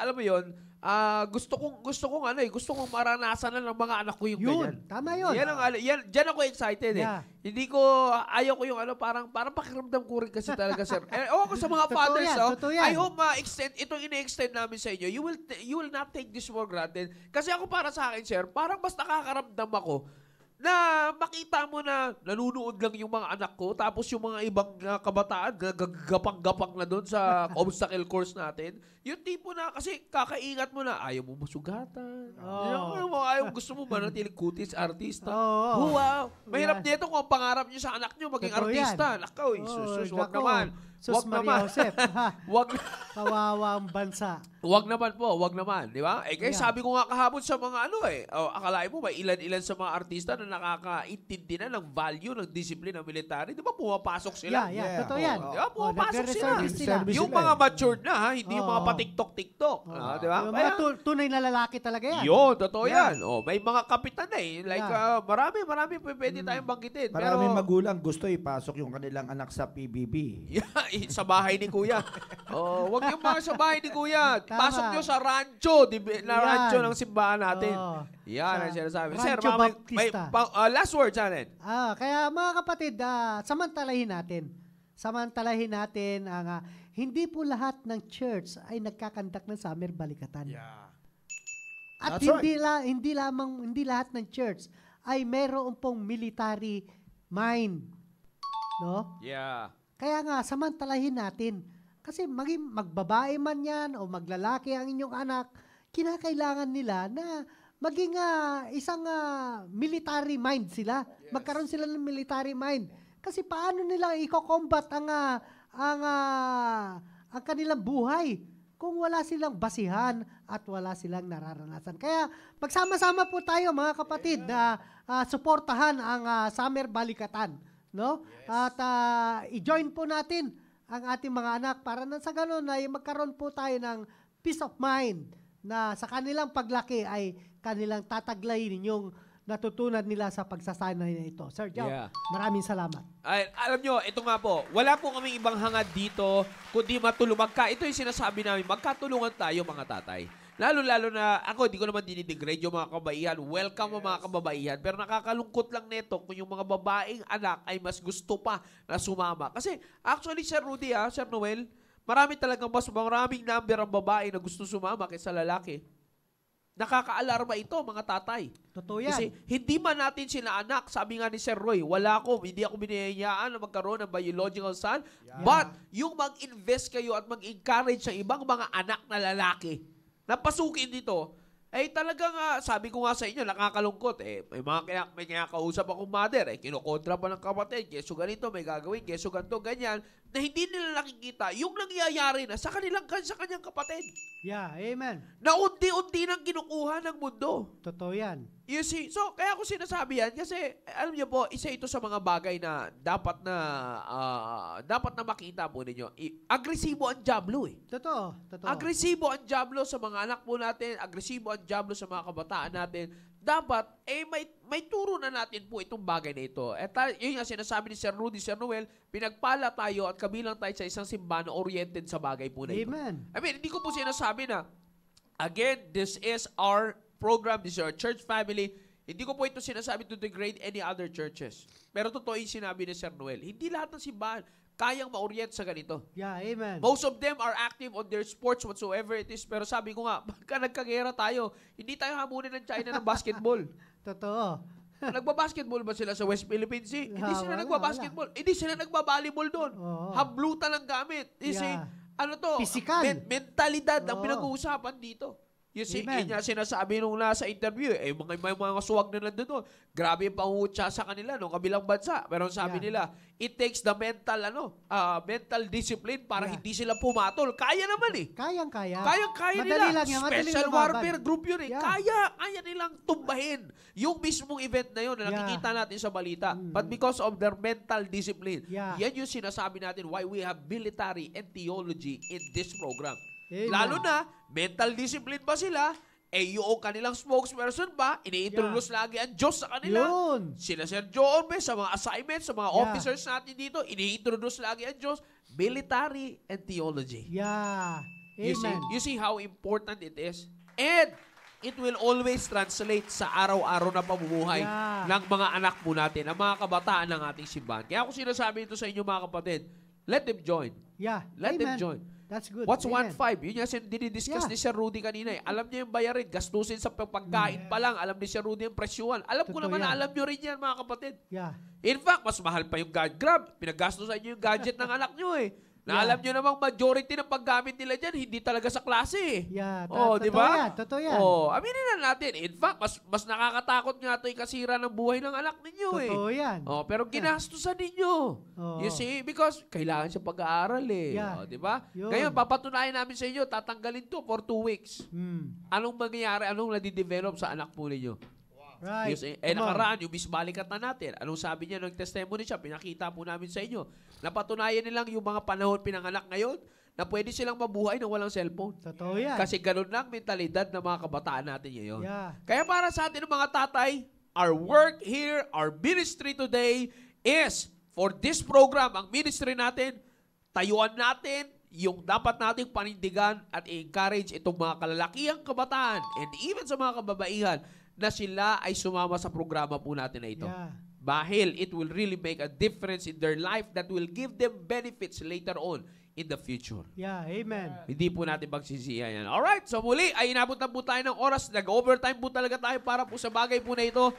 alam mo yon uh, ah, gusto kong, gusto kong ano eh, gusto kong maranasan na ng mga anak ko yung yun, ganyan. Tama 'yon. Yan ang, ano, yan, dyan ako excited eh. yeah. eh. Hindi ko, ayaw ko yung ano, parang, parang pakiramdam ko rin kasi talaga, sir. Eh, oh, sa mga fathers, yan, oh, yan. I hope ma-extend, itong ini-extend namin sa inyo, you will, you will not take this for granted. Kasi ako para sa akin, sir, parang basta kakaramdam ako, na makita mo na nanunood lang yung mga anak ko tapos yung mga ibang uh, kabataan gagapang-gapang na doon sa obstacle course natin. Yung tipo na kasi kakaingat mo na ayaw mo masugatan. Oh. Yung, mo, ayaw gusto mo ba na kutis artista? Oh, Wow! Mahirap yeah. nito kung ang pangarap niyo sa anak niyo maging Ito artista. Yan. Nakaw, eh, oh, sus, sus, naman. Sus wag Maria naman. Joseph, ha? wag, kawawa ang bansa. Wag naman po, wag naman, di ba? Eh, kaya yeah. sabi ko nga kahapon sa mga ano eh, oh, akalain mo may ilan-ilan sa mga artista na nakakaintindi na ng value ng disiplina ng military, di ba pumapasok sila? Yeah, yeah, yeah. totoo yan. Oh, di ba, oh, pumapasok oh, sila. sila. Yung mga eh. matured na, ha? hindi oh, yung mga pa tiktok Oh, ah, di ba? Yung mga tu- tunay na lalaki talaga yan. Yo, totoo yeah. yan. Oh, may mga kapitan eh. Like, yeah. uh, marami, marami pwede mm. tayong banggitin. Maraming pero... magulang gusto ipasok yung kanilang anak sa PBB. sa bahay ni Kuya. oh, wag yung mga sa bahay ni Kuya. Tama. Pasok niyo sa rancho, di, na Yan. rancho ng simbahan natin. Oh. Yan ang sinasabi. Rancho Sir, mga, may, may pa, uh, last word Janet. Ah, kaya mga kapatid, uh, samantalahin natin. Samantalahin natin ang uh, hindi po lahat ng church ay nagkakandak ng summer balikatan. Yeah. At That's hindi right. la, hindi lamang hindi lahat ng church ay mayroon pong military mind. No? Yeah. Kaya nga, samantalahin natin. Kasi maging magbabae man yan o maglalaki ang inyong anak, kinakailangan nila na maging uh, isang uh, military mind sila. Yes. Magkaroon sila ng military mind. Kasi paano nila i-combat ang, uh, ang, uh, ang kanilang buhay kung wala silang basihan at wala silang nararanasan. Kaya magsama-sama po tayo mga kapatid yeah. na uh, suportahan ang uh, summer balikatan no? Yes. At uh, i-join po natin ang ating mga anak para nang sa ganun ay magkaroon po tayo ng peace of mind na sa kanilang paglaki ay kanilang tataglayin yung natutunan nila sa pagsasanay na ito. Sir Joe, yeah. maraming salamat. Ay, alam nyo, ito nga po, wala po kaming ibang hangad dito kundi matulungan ka. Ito yung sinasabi namin, magkatulungan tayo mga tatay. Lalo-lalo na ako, hindi ko naman dinidegrade yung mga kababaihan. Welcome yes. mga kababaihan. Pero nakakalungkot lang neto kung yung mga babaeng anak ay mas gusto pa na sumama. Kasi actually, Sir Rudy, ha, ah, Sir Noel, marami talagang mas maraming number ang babae na gusto sumama kaysa lalaki. Nakakaalarma ito, mga tatay. Totoo yan. Kasi hindi man natin sila anak. Sabi nga ni Sir Roy, wala ko, hindi ako binayayaan na magkaroon ng biological son. Yeah. But, yung mag-invest kayo at mag-encourage sa ibang mga anak na lalaki napasukin dito, ay eh, talagang uh, sabi ko nga sa inyo, nakakalungkot. Eh, may mga kaya, may kaya kausap akong mother, eh, kinukontra pa ng kapatid, keso ganito, may gagawin, keso ganito, ganyan na hindi nila nakikita yung nangyayari na sa kanilang sa kanyang kapatid. Yeah, amen. Na unti-unti nang kinukuha ng mundo. Totoo yan. You see, so kaya ko sinasabi yan kasi alam niyo po, isa ito sa mga bagay na dapat na uh, dapat na makita po ninyo. I- agresibo ang diablo eh. Totoo, totoo. Agresibo ang diablo sa mga anak po natin, agresibo ang diablo sa mga kabataan natin dapat eh may may turo na natin po itong bagay na ito. At yun nga sinasabi ni Sir Rudy, Sir Noel, pinagpala tayo at kabilang tayo sa isang simbahan oriented sa bagay po na ito. Amen. I mean, hindi ko po sinasabi na, again, this is our program, this is our church family. Hindi ko po ito sinasabi to degrade any other churches. Pero totoo yung sinabi ni Sir Noel. Hindi lahat ng simbahan kayang ma-orient sa ganito. Yeah, amen. Most of them are active on their sports whatsoever it is. Pero sabi ko nga, pagka nagkagera tayo, hindi tayo hamunin ng China ng basketball. Totoo. nagba-basketball ba sila sa West Philippines? Sea? Hindi ah, sila wala, nagba-basketball. Hindi sila nagba-volleyball doon. Oh. Hablutan ang gamit. Is yeah. ano to? Physical. Men- mentalidad oh. ang pinag-uusapan dito. Yung si Amen. niya sinasabi nung nasa interview, eh, mga, may mga swag na nandun doon. Grabe yung pangutsa sa kanila, no? kabilang bansa. Pero sabi yeah. nila, it takes the mental, ano, uh, mental discipline para yeah. hindi sila pumatol. Kaya naman eh. Kayang-kaya. Kayang-kaya nila. Lang yan, Special warfare group yun eh. Yeah. Kaya, kaya nilang tumbahin yung mismong event na yun na nakikita natin sa balita. Mm. But because of their mental discipline, yeah. yan yung sinasabi natin why we have military and theology in this program. Amen. Lalo na, mental discipline ba sila? Eh, yung kanilang spokesperson ba, iniintroduce yeah. lagi ang Diyos sa kanila. Yun. Sila Sir Joe Orbe, sa mga assignments, sa mga yeah. officers natin dito, iniintroduce lagi ang Diyos. Military and theology. Yeah. Amen. You see, you see how important it is? And it will always translate sa araw-araw na pamumuhay yeah. ng mga anak po natin, ang mga kabataan ng ating simbahan. Kaya ako sinasabi ito sa inyo mga kapatid, let them join. Yeah. Let Amen. them join. That's good. What's 1.5? Yun yung dinidiscuss yeah. ni Sir Rudy kanina eh. Alam niya yung bayarin, gastusin sa pagkain yeah. pa lang. Alam ni Sir Rudy yung presyuhan. Alam Totoo ko naman yan. alam niyo rin yan mga kapatid. Yeah. In fact, mas mahal pa yung gadget. Grab. Pinagastusan niyo yung gadget ng anak niyo eh. Na yeah. alam nyo namang majority ng paggamit nila dyan, hindi talaga sa klase. Eh. Yeah, oh, di ba? totoo yan. Oh, aminin na natin. In fact, mas, mas nakakatakot nga ito kasira ng buhay ng anak ninyo totoo eh. Totoo yan. Oh, pero ginastusan ninyo. Oh. You see? Because kailangan siya pag-aaral eh. Yeah. Oh, di ba? Ngayon, papatunayan namin sa inyo, tatanggalin to for two weeks. Mm. Anong mangyayari? Anong nadidevelop sa anak po ninyo? Right. Yes, eh, eh nakaraan, yung misbalikat na natin. Anong sabi niya? Nag-testimony siya. Pinakita po namin sa inyo. Napatunayan nilang yung mga panahon pinanganak ngayon na pwede silang mabuhay nang walang cellphone. Totoo yan. Kasi ganun lang mentalidad ng mga kabataan natin ngayon. Yeah. Kaya para sa atin mga tatay, our work here, our ministry today is for this program, ang ministry natin, tayuan natin yung dapat nating panindigan at i-encourage itong mga kalalakihang kabataan and even sa mga kababaihan na sila ay sumama sa programa po natin na ito. Yeah. Bahil it will really make a difference in their life that will give them benefits later on in the future. Yeah, amen. Yeah. Hindi po natin pagsisihan yan. Alright, so muli ay inabot na po tayo ng oras. Nag-overtime po talaga tayo para po sa bagay po na ito.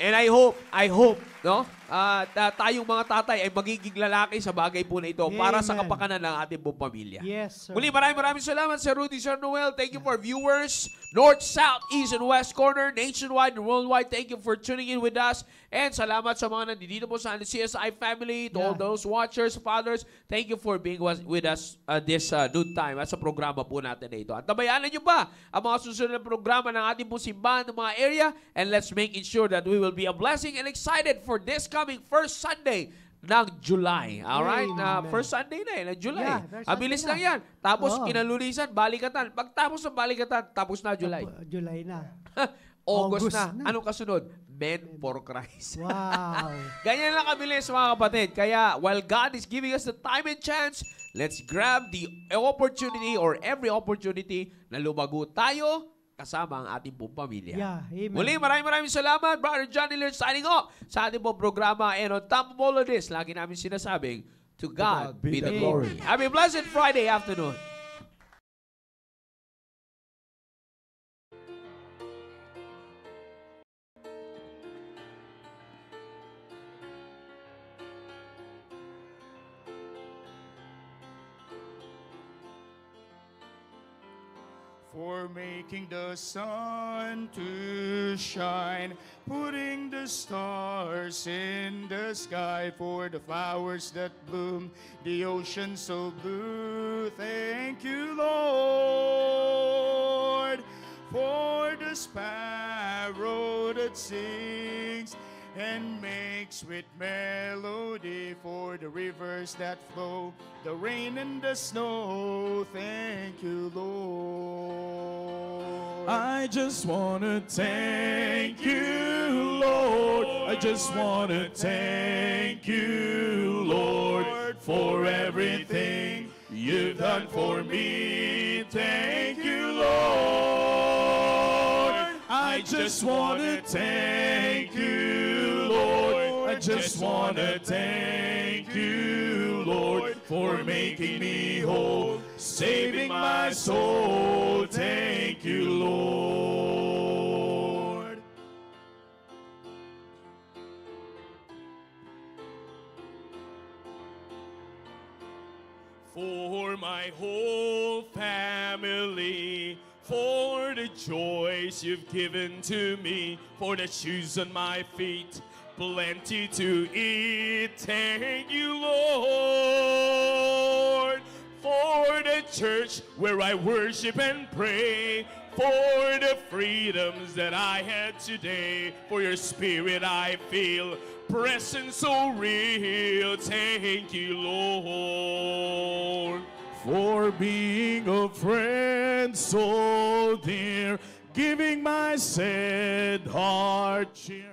And I hope, I hope, no? At uh, tayong mga tatay ay magiging lalaki sa bagay po na ito Amen. para sa kapakanan ng ating buong pamilya. Yes, sir. Muli, maraming maraming salamat, sa Rudy, Sir Noel. Thank you for viewers, North, South, East, and West Corner, nationwide and worldwide. Thank you for tuning in with us. And salamat sa mga nandito po sa CSI family, to yeah. all those watchers, fathers. Thank you for being with us uh, this uh, noon time at sa programa po natin na ito. At tabayanan nyo ba ang mga susunod na programa ng ating po simbahan ng mga area? And let's make it sure that we will be a blessing and excited for this coming first Sunday ng July. Alright? Na uh, first Sunday na eh, ng July. Yeah, Abilis lang yan. Tapos oh. kinalulisan, balikatan. Pagtapos ng balikatan, tapos na July. Tap- July na. August, August na. na. Anong kasunod? Men for Christ. Wow. Ganyan lang kabilis mga kapatid. Kaya while God is giving us the time and chance, let's grab the opportunity or every opportunity na lumago tayo kasama ang ating pong pamilya. Yeah, amen. Muli, maraming maraming salamat, Brother Johnny Lear, signing off sa ating pong programa. And on top of all of this, lagi namin sinasabing, to God, to God be, be the, the glory. glory. Have a blessed Friday afternoon. for making the sun to shine, putting the stars in the sky, for the flowers that bloom, the ocean so blue. Thank you, Lord, for the sparrow that sings and make sweet melody for the rivers that flow, the rain and the snow. Thank you, Lord. I just want to thank you, Lord. I just want to thank you, Lord, for everything you've done for me. Thank you, Lord. I just want to thank you. Lord, I just want to thank you, Lord, for making me whole, saving my soul. Thank you, Lord. For my whole family, for the joys you've given to me, for the shoes on my feet plenty to eat. Thank you, Lord, for the church where I worship and pray, for the freedoms that I had today, for your spirit I feel, presence so real. Thank you, Lord, for being a friend so dear, giving my sad heart cheer.